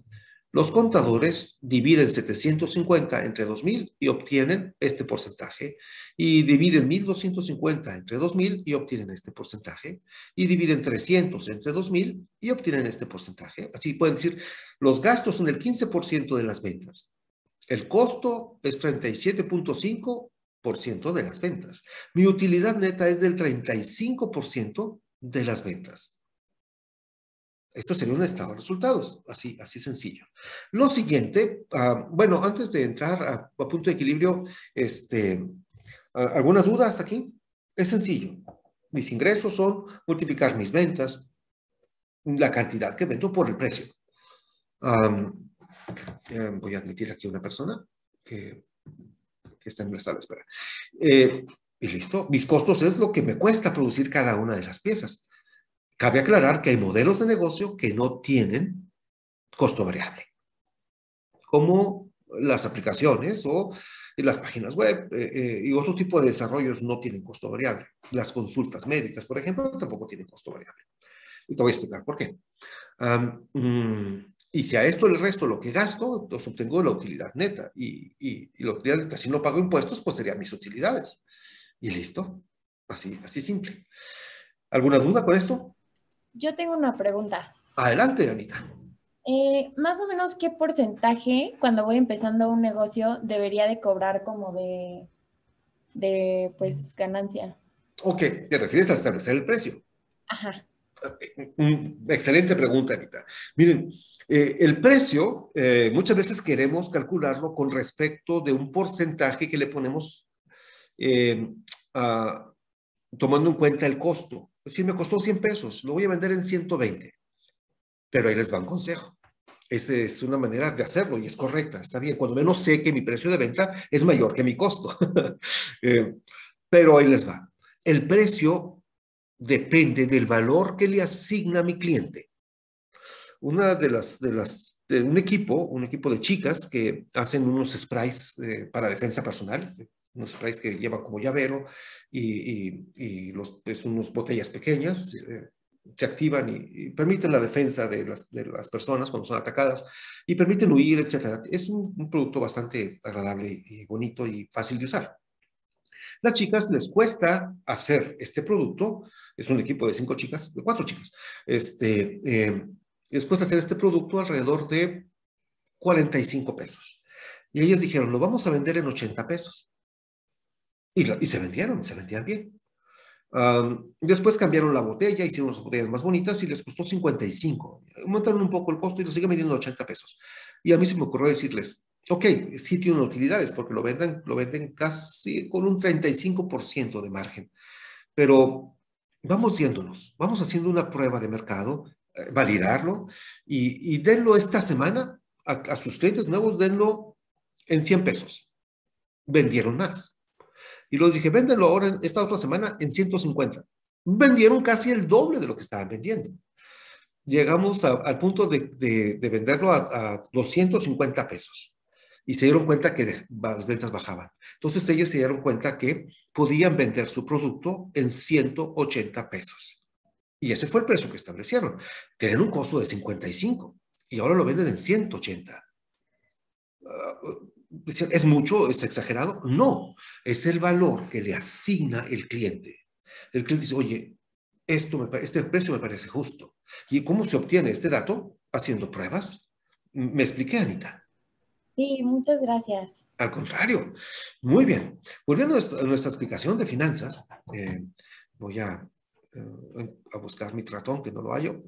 S1: Los contadores dividen 750 entre 2000 y obtienen este porcentaje. Y dividen 1250 entre 2000 y obtienen este porcentaje. Y dividen 300 entre 2000 y obtienen este porcentaje. Así pueden decir, los gastos son el 15% de las ventas. El costo es 37.5% de las ventas. Mi utilidad neta es del 35% de las ventas. Esto sería un estado de resultados, así, así sencillo. Lo siguiente, ah, bueno, antes de entrar a, punto de equilibrio, este, duda ¿algunas dudas aquí? Es sencillo. Mis ingresos son multiplicar mis ventas, la cantidad que vendo por el precio. voy a admitir aquí una persona que, está en la sala de espera. Eh, y listo, mis costos es lo que me cuesta producir cada una de las piezas. Cabe aclarar que hay modelos de negocio que no tienen costo variable, como las aplicaciones o las páginas web eh, eh, y otro tipo de desarrollos no tienen costo variable. Las consultas médicas, por ejemplo, tampoco tienen costo variable. Y te voy a explicar por qué. Mm, y si a esto el resto lo que gasto, pues obtengo la utilidad neta. Y, y la utilidad neta, si no pago impuestos, pues serían mis utilidades. Y listo. Así, así simple. ¿Alguna duda con esto?
S2: Yo tengo una pregunta.
S1: Adelante, Anita.
S2: Eh, más o menos, ¿qué porcentaje cuando voy empezando un negocio debería de cobrar como de, de pues, ganancia?
S1: Ok, te refieres a establecer el precio. Ajá. Eh, excelente pregunta, Anita. Miren, eh, el precio muchas veces queremos calcularlo con respecto de un porcentaje que le ponemos tomando en cuenta el costo si pues me costó 100 pesos, lo voy a vender en 120. Pero ahí les va un consejo. Esa es una manera de hacerlo y es correcta, está bien. Cuando menos sé que mi precio de venta es mayor que mi costo. Eh, pero ahí les va. El precio depende del valor que le asigna mi cliente. Una de las, de las, de un equipo, un equipo de chicas que hacen unos sprays eh, para defensa personal, unos sprays que llevan como llavero y, y, los, es unas botellas pequeñas, eh, se activan y, permiten la defensa de las, personas cuando son atacadas y permiten huir, etc. Es un, producto bastante agradable y bonito y fácil de usar. Las chicas les cuesta hacer este producto, es un equipo de cinco chicas, de cuatro chicas, este, eh, les cuesta hacer este producto alrededor de 45 pesos. Y ellas dijeron, lo vamos a vender en 80 pesos. Y, se vendieron, se vendían bien. después cambiaron la botella, hicieron las botellas más bonitas y les costó 55. Aumentaron un poco el costo y lo siguen vendiendo 80 pesos. Y a mí se me ocurrió decirles, ok, sí tiene utilidades porque lo venden, lo venden casi con un 35% de margen. Pero vamos yéndonos, vamos haciendo una prueba de mercado, eh, validarlo y, denlo esta semana a, a sus clientes nuevos, denlo en 100 pesos. Vendieron más y les dije, véndelo ahora, esta otra semana, en 150. Vendieron casi el doble de lo que estaban vendiendo. Llegamos al punto de, venderlo a, 250 pesos y se dieron cuenta que las ventas bajaban. Entonces ellos se dieron cuenta que podían vender su producto en 180 pesos. Y ese fue el precio que establecieron. tienen un costo de 55 y ahora lo venden en 180. Uh, pues, ¿Es mucho? ¿Es exagerado? No, es el valor que le asigna el cliente. El cliente dice, oye, esto me, este precio me parece justo. ¿Y cómo se obtiene este dato? Haciendo pruebas. ¿Me expliqué, Anita?
S2: Sí, muchas gracias.
S1: Al contrario. Muy bien. Volviendo a nuestra explicación de finanzas, eh, voy a, eh, a, buscar mi tratón, que no lo hallo.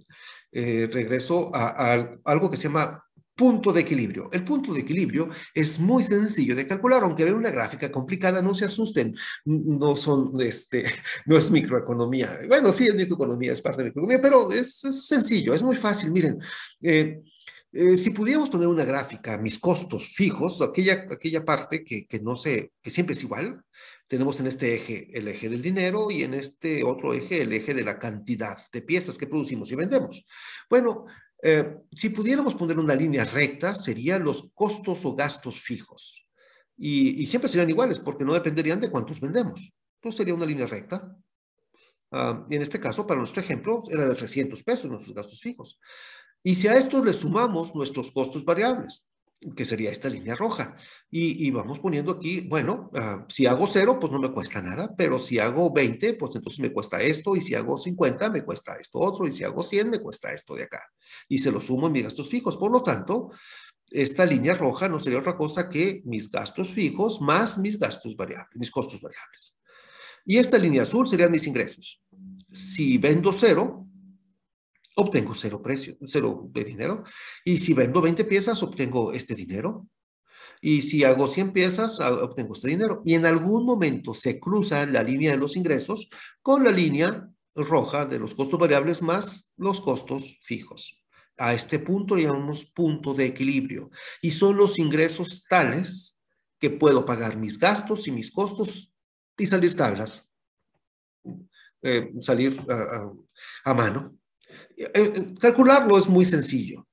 S1: Eh, regreso a, a algo que se llama punto de equilibrio. El punto de equilibrio es muy sencillo de calcular, aunque vean una gráfica complicada, no se asusten, no son, este, no es microeconomía. Bueno, sí es microeconomía, es parte de microeconomía, pero es, sencillo, es muy fácil. Miren, eh, eh, si pudiéramos poner una gráfica, mis costos fijos, aquella, aquella parte que, que no sé, que siempre es igual, tenemos en este eje el eje del dinero y en este otro eje el eje de la cantidad de piezas que producimos y vendemos. Bueno, eh, si pudiéramos poner una línea recta, serían los costos o gastos fijos. Y, siempre serían iguales porque no dependerían de cuántos vendemos. Entonces sería una línea recta. Ah, y en este caso, para nuestro ejemplo, era de 300 pesos nuestros gastos fijos. Y si a esto le sumamos nuestros costos variables, que sería esta línea roja. Y, vamos poniendo aquí, bueno, ah, si hago cero, pues no me cuesta nada, pero si hago 20, pues entonces me cuesta esto, y si hago 50, me cuesta esto otro, y si hago 100, me cuesta esto de acá. Y se lo sumo en mis gastos fijos. Por lo tanto, esta línea roja no sería otra cosa que mis gastos fijos más mis gastos variables, mis costos variables. Y esta línea azul serían mis ingresos. Si vendo cero, obtengo cero precio, cero de dinero. Y si vendo 20 piezas, obtengo este dinero. Y si hago 100 piezas, ah, obtengo este dinero. Y en algún momento se cruza la línea de los ingresos con la línea roja de los costos variables más los costos fijos. A este punto llegamos llamamos punto de equilibrio. Y son los ingresos tales que puedo pagar mis gastos y mis costos y salir tablas, eh, salir a mano. Eh, eh, calcularlo es muy sencillo.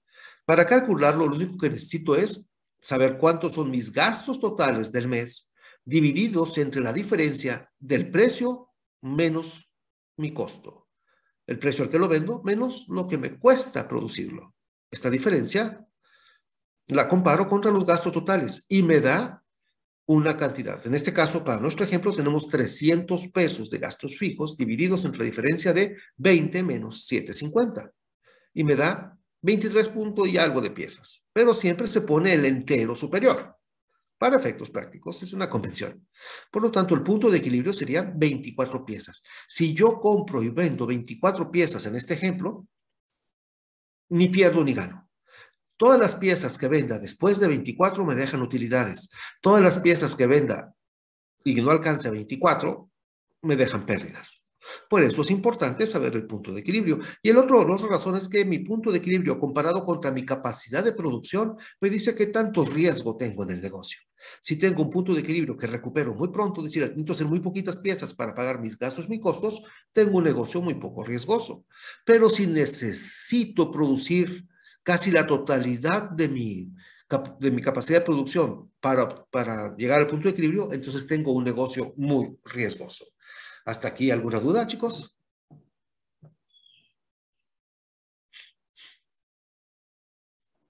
S1: Para calcularlo, lo único que necesito es saber cuántos son mis gastos totales del mes divididos entre la diferencia del precio menos mi costo. El precio al que lo vendo menos lo que me cuesta producirlo. Esta diferencia la comparo contra los gastos totales y me da una cantidad. En este caso, para nuestro ejemplo, tenemos 300 pesos de gastos fijos divididos entre la diferencia de 20 menos 7,50. Y me da 23 puntos y algo de piezas. Pero siempre se pone el entero superior. Para efectos prácticos, es una convención. Por lo tanto, el punto de equilibrio sería 24 piezas. Si yo compro y vendo 24 piezas en este ejemplo, ni pierdo ni gano. Todas las piezas que venda después de 24 me dejan utilidades. Todas las piezas que venda y no alcance a 24 me dejan pérdidas. Por eso es importante saber el punto de equilibrio. Y el otro, la otra razón es que mi punto de equilibrio comparado contra mi capacidad de producción me dice qué tanto riesgo tengo en el negocio. Si tengo un punto de equilibrio que recupero muy pronto, es decir, necesito hacer muy poquitas piezas para pagar mis gastos, mis costos, tengo un negocio muy poco riesgoso. Pero si necesito producir casi la totalidad de mi, de mi capacidad de producción para, llegar al punto de equilibrio, entonces tengo un negocio muy riesgoso. ¿Hasta aquí alguna duda, chicos?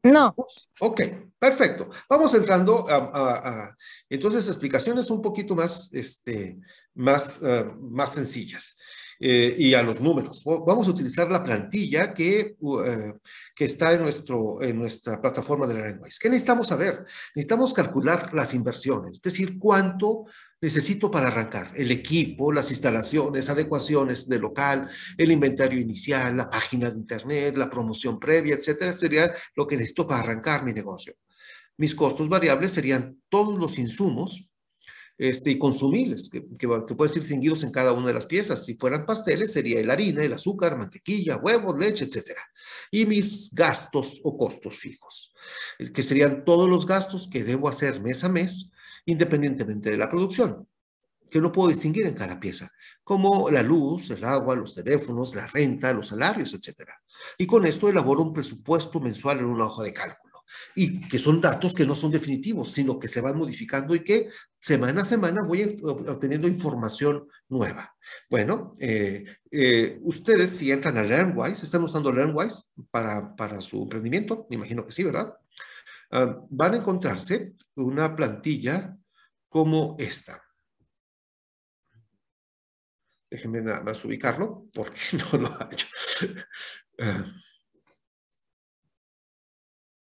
S3: No. Ok,
S1: perfecto. Vamos entrando a, entonces explicaciones un poquito más, este, más, eh, más sencillas. Eh, y a los números. Vamos a utilizar la plantilla eh, que, está en, nuestro, en nuestra plataforma de la LearnWise. ¿Qué necesitamos saber? Necesitamos calcular las inversiones, es decir, cuánto necesito para arrancar el equipo, las instalaciones, adecuaciones de local, el inventario inicial, la página de internet, la promoción previa, etcétera, sería lo que necesito para arrancar mi negocio. Mis costos variables serían todos los insumos este, y consumibles, que, que, que, pueden ser distinguidos en cada una de las piezas. Si fueran pasteles, sería el harina, el azúcar, mantequilla, huevos, leche, etc. Y mis gastos o costos fijos, eh, que serían todos los gastos que debo hacer mes a mes, independientemente de la producción que no puedo distinguir en cada pieza, como la luz, el agua, los teléfonos, la renta, los salarios, etc. Y con esto elaboro un presupuesto mensual en una hoja de cálculo y que son datos que no son definitivos, sino que se van modificando y que semana a semana voy obteniendo información nueva. Bueno, eh, eh, ustedes si entran a LearnWise, ¿están usando LearnWise para, para su emprendimiento, Me imagino que sí, ¿verdad? Ah, van a encontrarse una plantilla como esta. Déjenme nada más ubicarlo porque no lo hecho. Uh.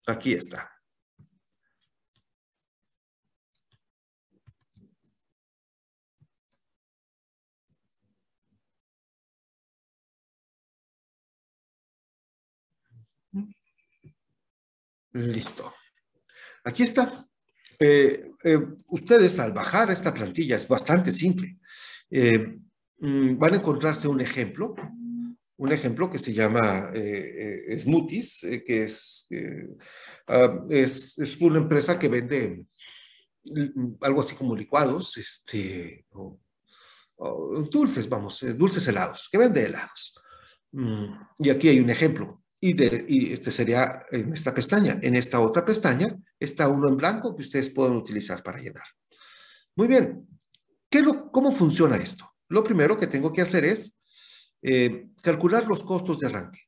S3: Aquí está.
S1: Listo. Aquí está. Eh, eh, ustedes al bajar esta plantilla es bastante simple. Eh, mm, van a encontrarse un ejemplo un ejemplo que se llama eh, eh Smoothies, eh, que eh, ah, es, es, una empresa que vende algo así como licuados, este, dulces, vamos, dulces helados, que vende helados. Mm, y aquí hay un ejemplo. Y, este sería en esta pestaña. En esta otra pestaña está uno en blanco que ustedes pueden utilizar para llenar. Muy bien. ¿Qué ¿Cómo funciona esto? Lo primero que tengo que hacer es eh, calcular los costos de arranque.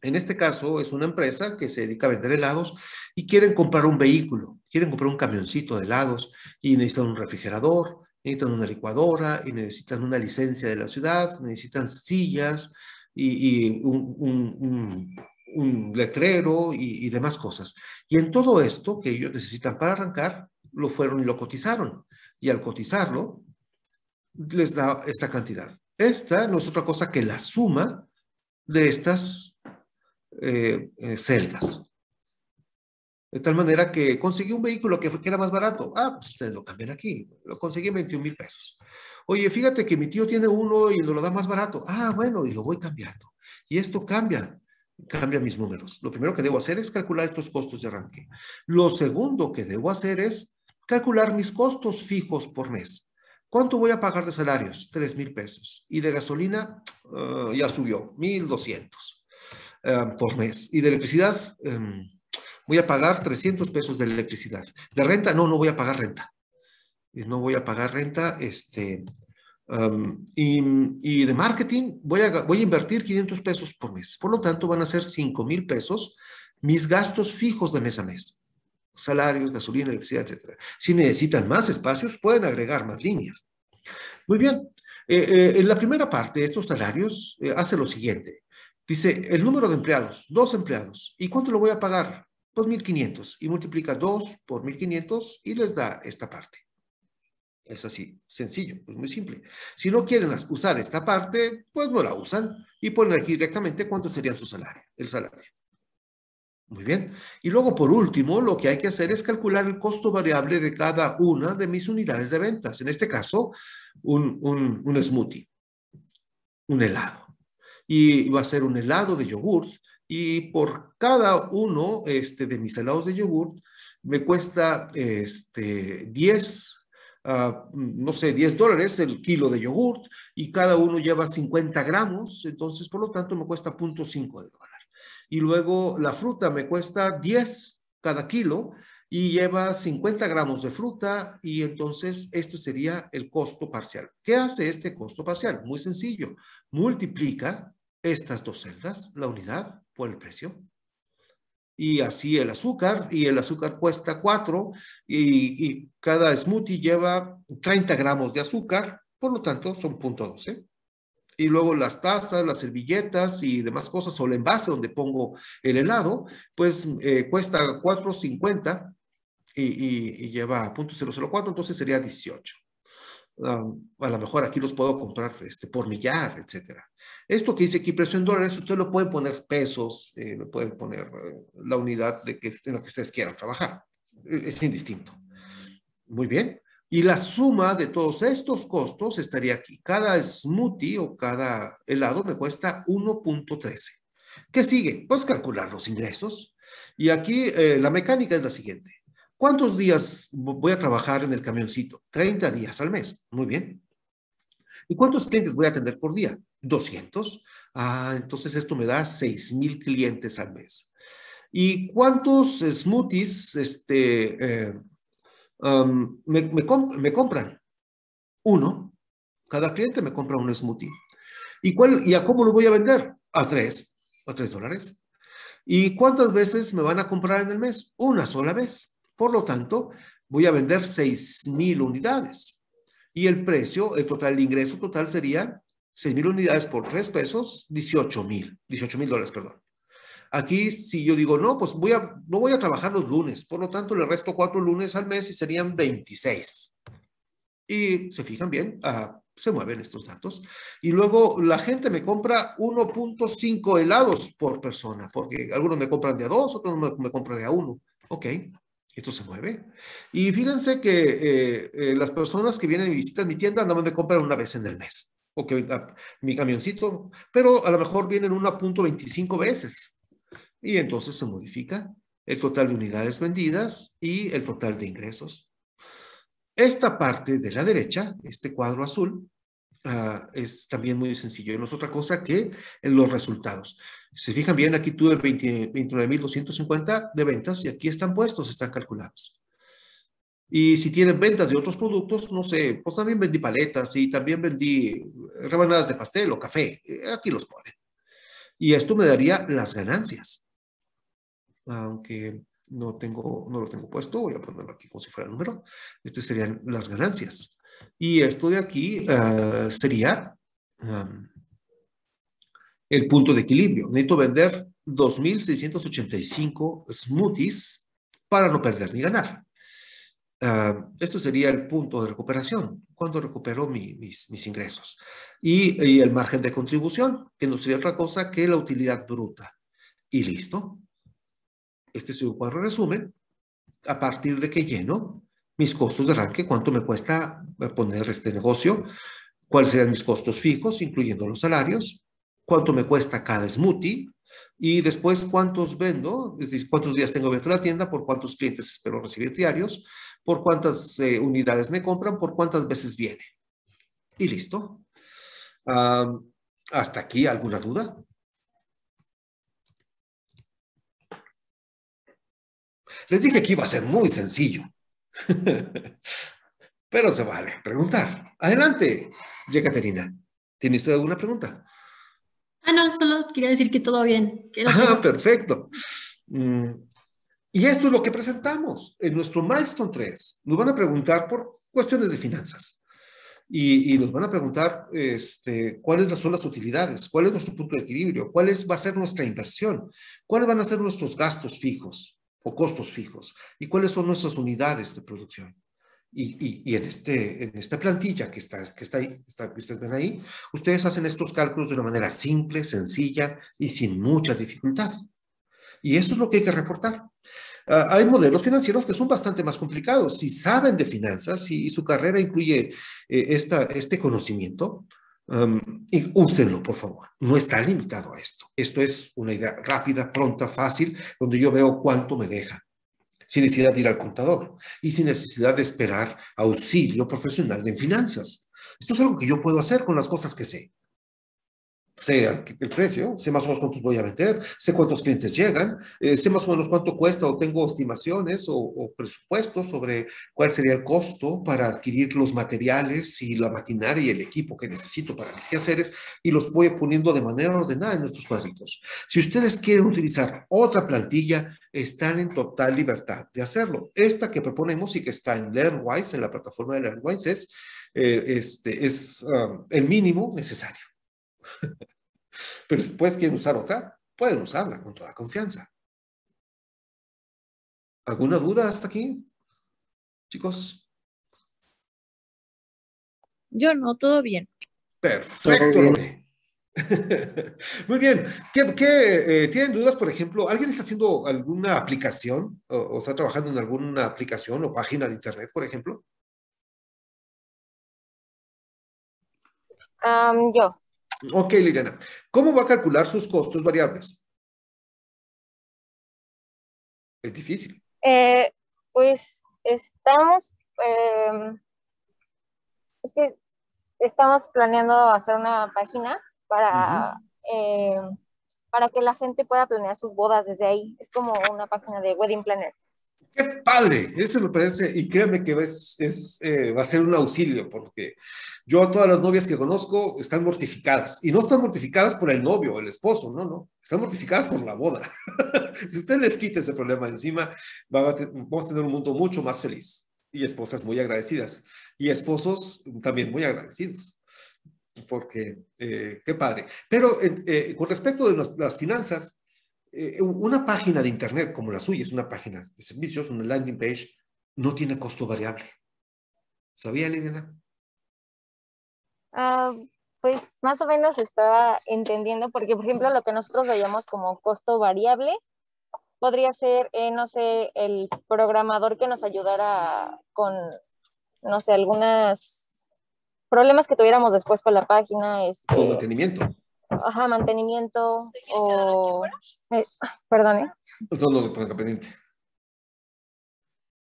S1: En este caso es una empresa que se dedica a vender helados y quieren comprar un vehículo, quieren comprar un camioncito de helados y necesitan un refrigerador, necesitan una licuadora y necesitan una licencia de la ciudad, necesitan sillas y, un, letrero y demás cosas. Y en todo esto que ellos necesitan para arrancar, lo fueron y lo cotizaron. Y al cotizarlo, les da esta cantidad. Esta no es otra cosa que la suma de estas eh, eh, celdas. De tal manera que conseguí un vehículo que, era más barato. Ah, pues ustedes lo cambian aquí. Lo conseguí en 21 mil pesos. Oye, fíjate que mi tío tiene uno y no lo da más barato. Ah, bueno, y lo voy cambiando. Y esto cambia, cambia mis números. Lo primero que debo hacer es calcular estos costos de arranque. Lo segundo que debo hacer es calcular mis costos fijos por mes. ¿Cuánto voy a pagar de salarios? Tres mil pesos. Y de gasolina eh, ya subió, 1.200 eh, por mes. Y de electricidad em, voy a pagar 300 pesos de electricidad. De renta, no, no voy a pagar renta. Eh, no voy a pagar renta. Este, em, y, de marketing, voy a, voy a invertir 500 pesos por mes. Por lo tanto, van a ser 5 mil pesos mis gastos fijos de mes a mes salarios, gasolina, electricidad, etc. Si necesitan más espacios, pueden agregar más líneas. Muy bien, eh, eh, en la primera parte de estos salarios eh, hace lo siguiente. Dice el número de empleados, dos empleados. ¿Y cuánto lo voy a pagar? Pues 1.500. Y multiplica 2 por 1.500 y les da esta parte. Es así, sencillo, es muy simple. Si no quieren usar esta parte, pues no la usan y ponen aquí directamente cuánto sería su salario, el salario. Muy bien. Y luego, por último, lo que hay que hacer es calcular el costo variable de cada una de mis unidades de ventas. En este caso, un, un, un smoothie, un helado. Y va a ser un helado de yogurt. Y por cada uno este, de mis helados de yogurt me cuesta este, 10 ah, no sé, 10 dólares el kilo de yogurt y cada uno lleva 50 gramos, entonces por lo tanto me cuesta 0.5 de dólares y luego la fruta me cuesta 10 cada kilo y lleva 50 gramos de fruta y entonces esto sería el costo parcial. ¿Qué hace este costo parcial? Muy sencillo, multiplica estas dos celdas, la unidad por el precio. Y así el azúcar, y el azúcar cuesta 4 y, y cada smoothie lleva 30 gramos de azúcar, por lo tanto son 0.12 y luego las tazas, las servilletas y demás cosas, o el envase donde pongo el helado, pues eh, cuesta 4.50 y, y, y lleva 0.004, entonces sería 18. a lo mejor aquí los puedo comprar este, por millar, etcétera. Esto que dice aquí, precio en dólares, ustedes lo pueden poner pesos, eh, lo pueden poner eh, la unidad de que, en la que ustedes quieran trabajar. Es indistinto. Muy bien. Y la suma de todos estos costos estaría aquí. Cada smoothie o cada helado me cuesta 1.13. ¿Qué sigue? Pues calcular los ingresos. Y aquí eh, la mecánica es la siguiente. ¿Cuántos días voy a trabajar en el camioncito? 30 días al mes. Muy bien. ¿Y cuántos clientes voy a atender por día? 200. Ah, entonces esto me da 6000 clientes al mes. ¿Y cuántos smoothies este, eh, me, compran uno, cada cliente me compra un smoothie. ¿Y, cuál, ¿Y a cómo lo voy a vender? A tres, a tres dólares. ¿Y cuántas veces me van a comprar en el mes? Una sola vez. Por lo tanto, voy a vender seis mil unidades. Y el precio, el total, el ingreso total sería seis mil unidades por tres pesos, mil, dieciocho mil dólares, perdón. Aquí, si yo digo, no, pues voy a, no voy a trabajar los lunes, por lo tanto le resto cuatro lunes al mes y serían 26. Y se fijan bien, ah, se mueven estos datos. Y luego la gente me compra 1.5 helados por persona, porque algunos me compran de a dos, otros me, compran de a uno. Ok, esto se mueve. Y fíjense que eh, eh, las personas que vienen y visitan mi tienda nada más me compran una vez en el mes. O que ah, mi camioncito, pero a lo mejor vienen 1.25 veces y entonces se modifica el total de unidades vendidas y el total de ingresos. Esta parte de la derecha, este cuadro azul, ah, es también muy sencillo. No es otra cosa que en los resultados. Si se fijan bien, aquí tuve 29.250 de ventas y aquí están puestos, están calculados. Y si tienen ventas de otros productos, no sé, pues también vendí paletas y también vendí rebanadas de pastel o café. Eh, aquí los ponen. Y esto me daría las ganancias aunque no, tengo, no lo tengo puesto, voy a ponerlo aquí como si fuera número. Estas serían las ganancias. Y esto de aquí ah, sería el punto de equilibrio. Necesito vender 2.685 smoothies para no perder ni ganar. Ah, esto sería el punto de recuperación, cuando recupero mis, mis, ingresos. Y, y el margen de contribución, que no sería otra cosa que la utilidad bruta. Y listo este es un cuadro resumen, a partir de que lleno mis costos de arranque, cuánto me cuesta eh, poner este negocio, cuáles serán mis costos fijos, incluyendo los salarios, cuánto me cuesta cada smoothie y después cuántos vendo, es decir, cuántos días tengo abierta la tienda, por cuántos clientes espero recibir diarios, por cuántas eh, unidades me compran, por cuántas veces viene. Y listo. Ah, ¿Hasta aquí alguna duda? Les dije que iba a ser muy sencillo. Pero se vale preguntar. Adelante, Yekaterina. ¿Tiene usted alguna pregunta?
S2: Ah, no, solo quería decir que todo bien. ah,
S1: perfecto. Mm, y esto es lo que presentamos en nuestro Milestone 3. Nos van a preguntar por cuestiones de finanzas. Y, nos van a preguntar este, cuáles son las utilidades, cuál es nuestro punto de equilibrio, cuál es, va a ser nuestra inversión, cuáles van a ser nuestros gastos fijos o costos fijos y cuáles son nuestras unidades de producción. Y, en, este, en esta plantilla que, está, que está, que ustedes ven ahí, ustedes hacen estos cálculos de una manera simple, sencilla y sin mucha dificultad. Y eso es lo que hay que reportar. Ah, hay modelos financieros que son bastante más complicados. Si saben de finanzas y su carrera incluye eh, esta, este conocimiento, y úsenlo, por favor. No está limitado a esto. Esto es una idea rápida, pronta, fácil, donde yo veo cuánto me deja, sin necesidad de ir al contador y sin necesidad de esperar auxilio profesional en finanzas. Esto es algo que yo puedo hacer con las cosas que sé sé el precio, sé más o menos cuántos voy a vender, sé cuántos clientes llegan, eh, sé más o menos cuánto cuesta o tengo estimaciones o, presupuestos sobre cuál sería el costo para adquirir los materiales y la maquinaria y el equipo que necesito para mis quehaceres y los voy poniendo de manera ordenada en nuestros cuadritos. Si ustedes quieren utilizar otra plantilla, están en total libertad de hacerlo. Esta que proponemos y que está en LearnWise, en la plataforma de LearnWise, es, eh, este, es um, el mínimo necesario. Pero después quieren usar otra, pueden usarla con toda confianza.
S3: ¿Alguna duda hasta aquí? Chicos.
S2: Yo no, todo bien.
S1: Perfecto. Muy bien. ¿Qué, eh, ¿Tienen dudas, por ejemplo? ¿Alguien está haciendo alguna aplicación o, está trabajando en alguna aplicación o página de internet, por ejemplo?
S3: Um, yo. Ok, Liliana. ¿Cómo va a calcular sus costos variables? Es difícil.
S2: Eh, pues estamos, em, es que estamos planeando hacer una página para, em, para que la gente pueda planear sus bodas desde ahí. Es como una página de Wedding Planner.
S1: ¡Qué padre! Eso me parece, y créeme que es, es eh, va a ser un auxilio, porque yo a todas las novias que conozco están mortificadas, y no están mortificadas por el novio, el esposo, no, no, están mortificadas por la boda. si usted les quita ese problema encima, vamos a tener un mundo mucho más feliz, y esposas muy agradecidas, y esposos también muy agradecidos porque eh, qué padre. Pero eh, con respecto de las finanzas, eh, una página de Internet como la suya, es una página de servicios, una landing page, no tiene costo variable. ¿Sabía, Liliana?
S2: Ah, pues más o menos estaba entendiendo, porque por ejemplo lo que nosotros veíamos como costo variable podría ser, eh, no sé, el programador que nos ayudara con, no sé, algunos problemas que tuviéramos después con la página. Este,
S1: mantenimiento
S2: ajá, mantenimiento o... Eh, perdone.
S1: Solo pendiente.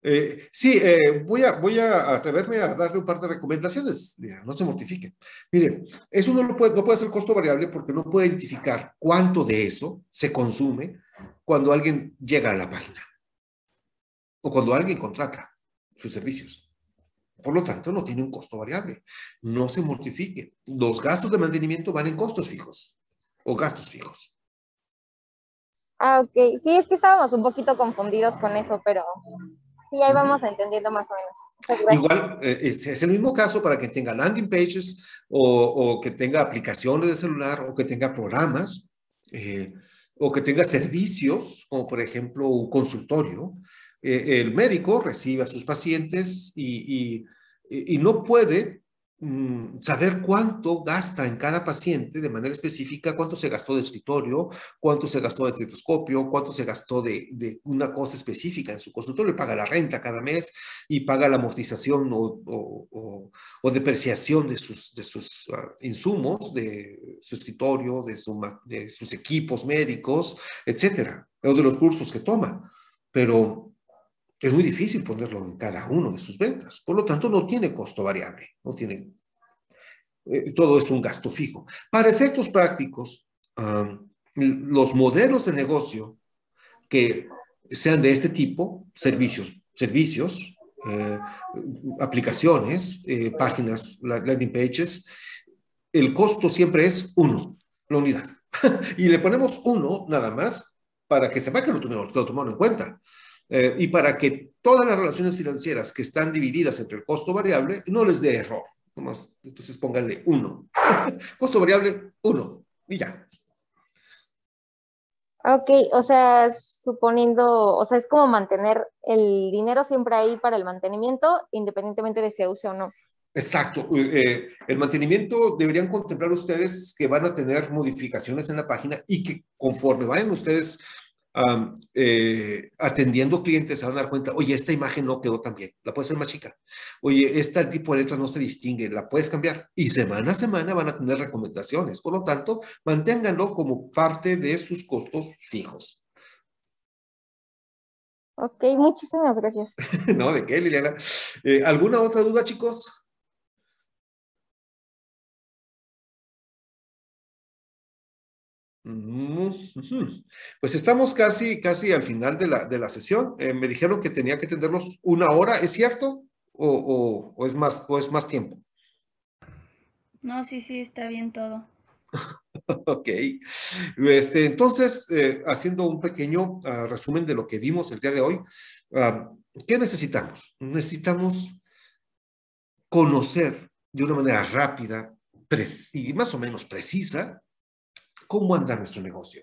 S1: Eh, sí, eh, voy, a, voy a atreverme a darle un par de recomendaciones. No se mortifiquen. Mire, eso no, lo puede, no puede ser costo variable porque no puede identificar cuánto de eso se consume cuando alguien llega a la página o cuando alguien contrata sus servicios. Por lo tanto, no tiene un costo variable. No se mortifique. Los gastos de mantenimiento van en costos fijos o gastos fijos.
S2: Ah, ok. Sí, es que estábamos un poquito confundidos con eso, pero sí, ahí vamos entendiendo más o
S1: menos. Igual, eh, es, el mismo caso para que tenga landing pages o, que tenga aplicaciones de celular o que tenga programas eh, o que tenga servicios, como por ejemplo un consultorio. Eh, el médico recibe a sus pacientes y y no puede mm, saber cuánto gasta en cada paciente de manera específica, cuánto se gastó de escritorio, cuánto se gastó de estetoscopio, cuánto se gastó de, de, una cosa específica en su consultorio, le paga la renta cada mes y paga la amortización o, o, depreciación de sus, de sus ah, insumos, de su escritorio, de, su, de sus equipos médicos, etcétera, o de los cursos que toma. Pero es muy difícil ponerlo en cada uno de sus ventas. Por lo tanto, no tiene costo variable, no tiene... Eh, todo es un gasto fijo. Para efectos prácticos, los modelos de negocio que sean de este tipo, servicios, servicios, eh, aplicaciones, eh, páginas, landing pages, el costo siempre es uno, la unidad. y le ponemos uno nada más para que sepa que lo, lo tomaron en cuenta. Eh, y para que todas las relaciones financieras que están divididas entre el costo variable no les dé error. entonces pónganle 1. costo variable 1 y ya.
S2: Ok, o sea, suponiendo, o sea, es como mantener el dinero siempre ahí para el mantenimiento, independientemente de si se use o no.
S1: Exacto. Eh, eh, el mantenimiento deberían contemplar ustedes que van a tener modificaciones en la página y que conforme vayan ustedes eh, atendiendo clientes se van a dar cuenta, oye, esta imagen no quedó tan bien, la puedes hacer más chica. Oye, este tipo de letras no se distingue, la puedes cambiar. Y semana a semana van a tener recomendaciones. Por lo tanto, manténganlo como parte de sus costos fijos.
S2: Ok, muchísimas gracias.
S1: no, ¿de qué, Liliana? Eh, ¿Alguna otra
S3: duda, chicos?
S1: Pues estamos casi, casi al final de la, de la sesión. Eh, me dijeron que tenía que tenerlos una hora, ¿es cierto? ¿O, es más, más tiempo?
S2: No, sí, sí, está bien todo.
S1: ok. Este, entonces, eh, haciendo un pequeño ah, resumen de lo que vimos el día de hoy, ah, ¿qué necesitamos? Necesitamos conocer de una manera rápida y más o menos precisa cómo anda nuestro negocio.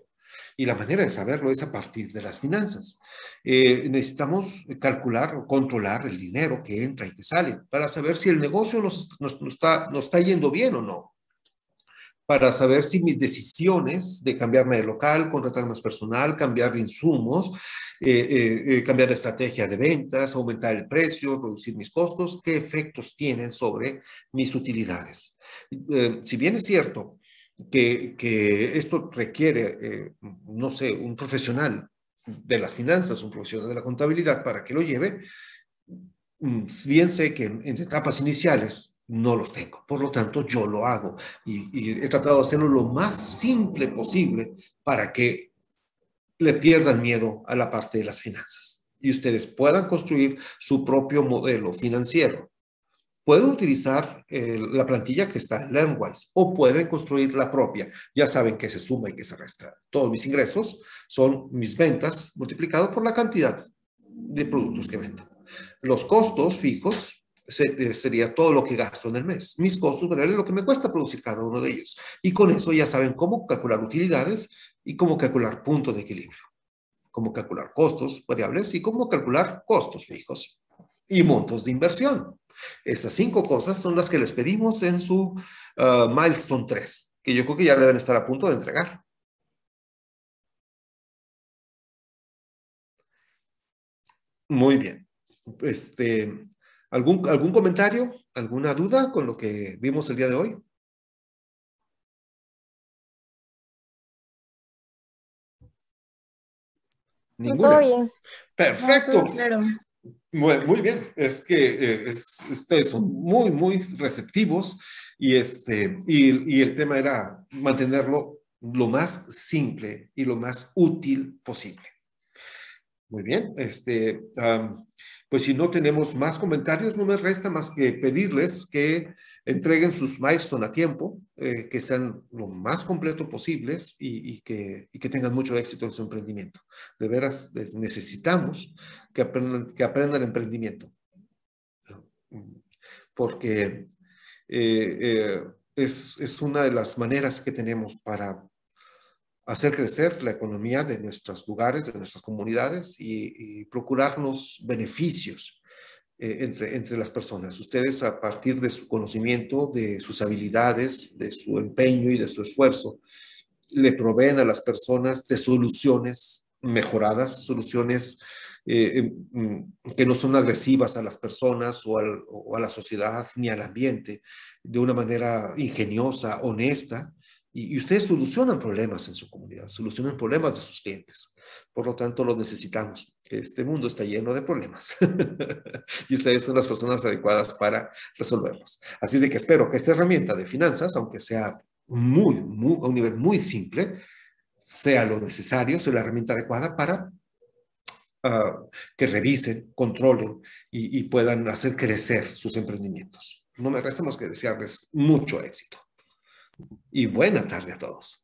S1: Y la manera de saberlo es a partir de las finanzas. Eh, necesitamos calcular o controlar el dinero que entra y que sale para saber si el negocio nos, está, yendo bien o no. Para saber si mis decisiones de cambiarme de local, contratar más personal, cambiar de insumos, eh, eh, cambiar de estrategia de ventas, aumentar el precio, reducir mis costos, qué efectos tienen sobre mis utilidades. si bien es cierto que, esto requiere, eh, no sé, un profesional de las finanzas, un profesional de la contabilidad para que lo lleve, mm, bien sé que en, etapas iniciales no los tengo, por lo tanto yo lo hago y he tratado de hacerlo lo más simple posible para que le pierdan miedo a la parte de las finanzas y ustedes puedan construir su propio modelo financiero Pueden utilizar eh, la plantilla que está en LearnWise o pueden construir la propia. Ya saben que se suma y que se resta. Todos mis ingresos son mis ventas multiplicado por la cantidad de productos que vendo. Los costos fijos eh, sería todo lo que gasto en el mes. Mis costos variables, lo que me cuesta producir cada uno de ellos. Y con eso ya saben cómo calcular utilidades y cómo calcular puntos de equilibrio. Cómo calcular costos variables y cómo calcular costos fijos y montos de inversión. Estas cinco cosas son las que les pedimos en su ah, milestone 3, que yo creo que ya deben estar a punto de entregar. Muy bien. Este, ¿algún, ¿Algún comentario? ¿Alguna duda con lo que vimos el día de hoy? Pues ¿Ninguna? Perfecto muy bien, es que ustedes eh, son muy, muy receptivos y, este, y, el tema era mantenerlo lo más simple y lo más útil posible. Muy bien, este, pues si no tenemos más comentarios, no me resta más que pedirles que entreguen sus milestones a tiempo, eh, que sean lo más completo posibles y, que, tengan mucho éxito en su emprendimiento. De veras, necesitamos que aprendan, que aprendan emprendimiento. Porque eh, eh, es, es, una de las maneras que tenemos para hacer crecer la economía de nuestros lugares, de nuestras comunidades y, y procurarnos beneficios eh, entre, las personas. Ustedes a partir de su conocimiento, de sus habilidades, de su empeño y de su esfuerzo, le proveen a las personas de soluciones mejoradas, soluciones eh, em, mm, que no son agresivas a las personas o, a la sociedad ni al ambiente, de una manera ingeniosa, honesta, y, ustedes solucionan problemas en su comunidad, solucionan problemas de sus clientes. Por lo tanto, lo necesitamos. Este mundo está lleno de problemas y ustedes son las personas adecuadas para resolverlos. Así de que espero que esta herramienta de finanzas, aunque sea muy, muy a un nivel muy simple, sea lo necesario, sea la herramienta adecuada para ah, que revisen, controlen y, y puedan hacer crecer sus emprendimientos. No me resta más que desearles mucho éxito y buena tarde a todos.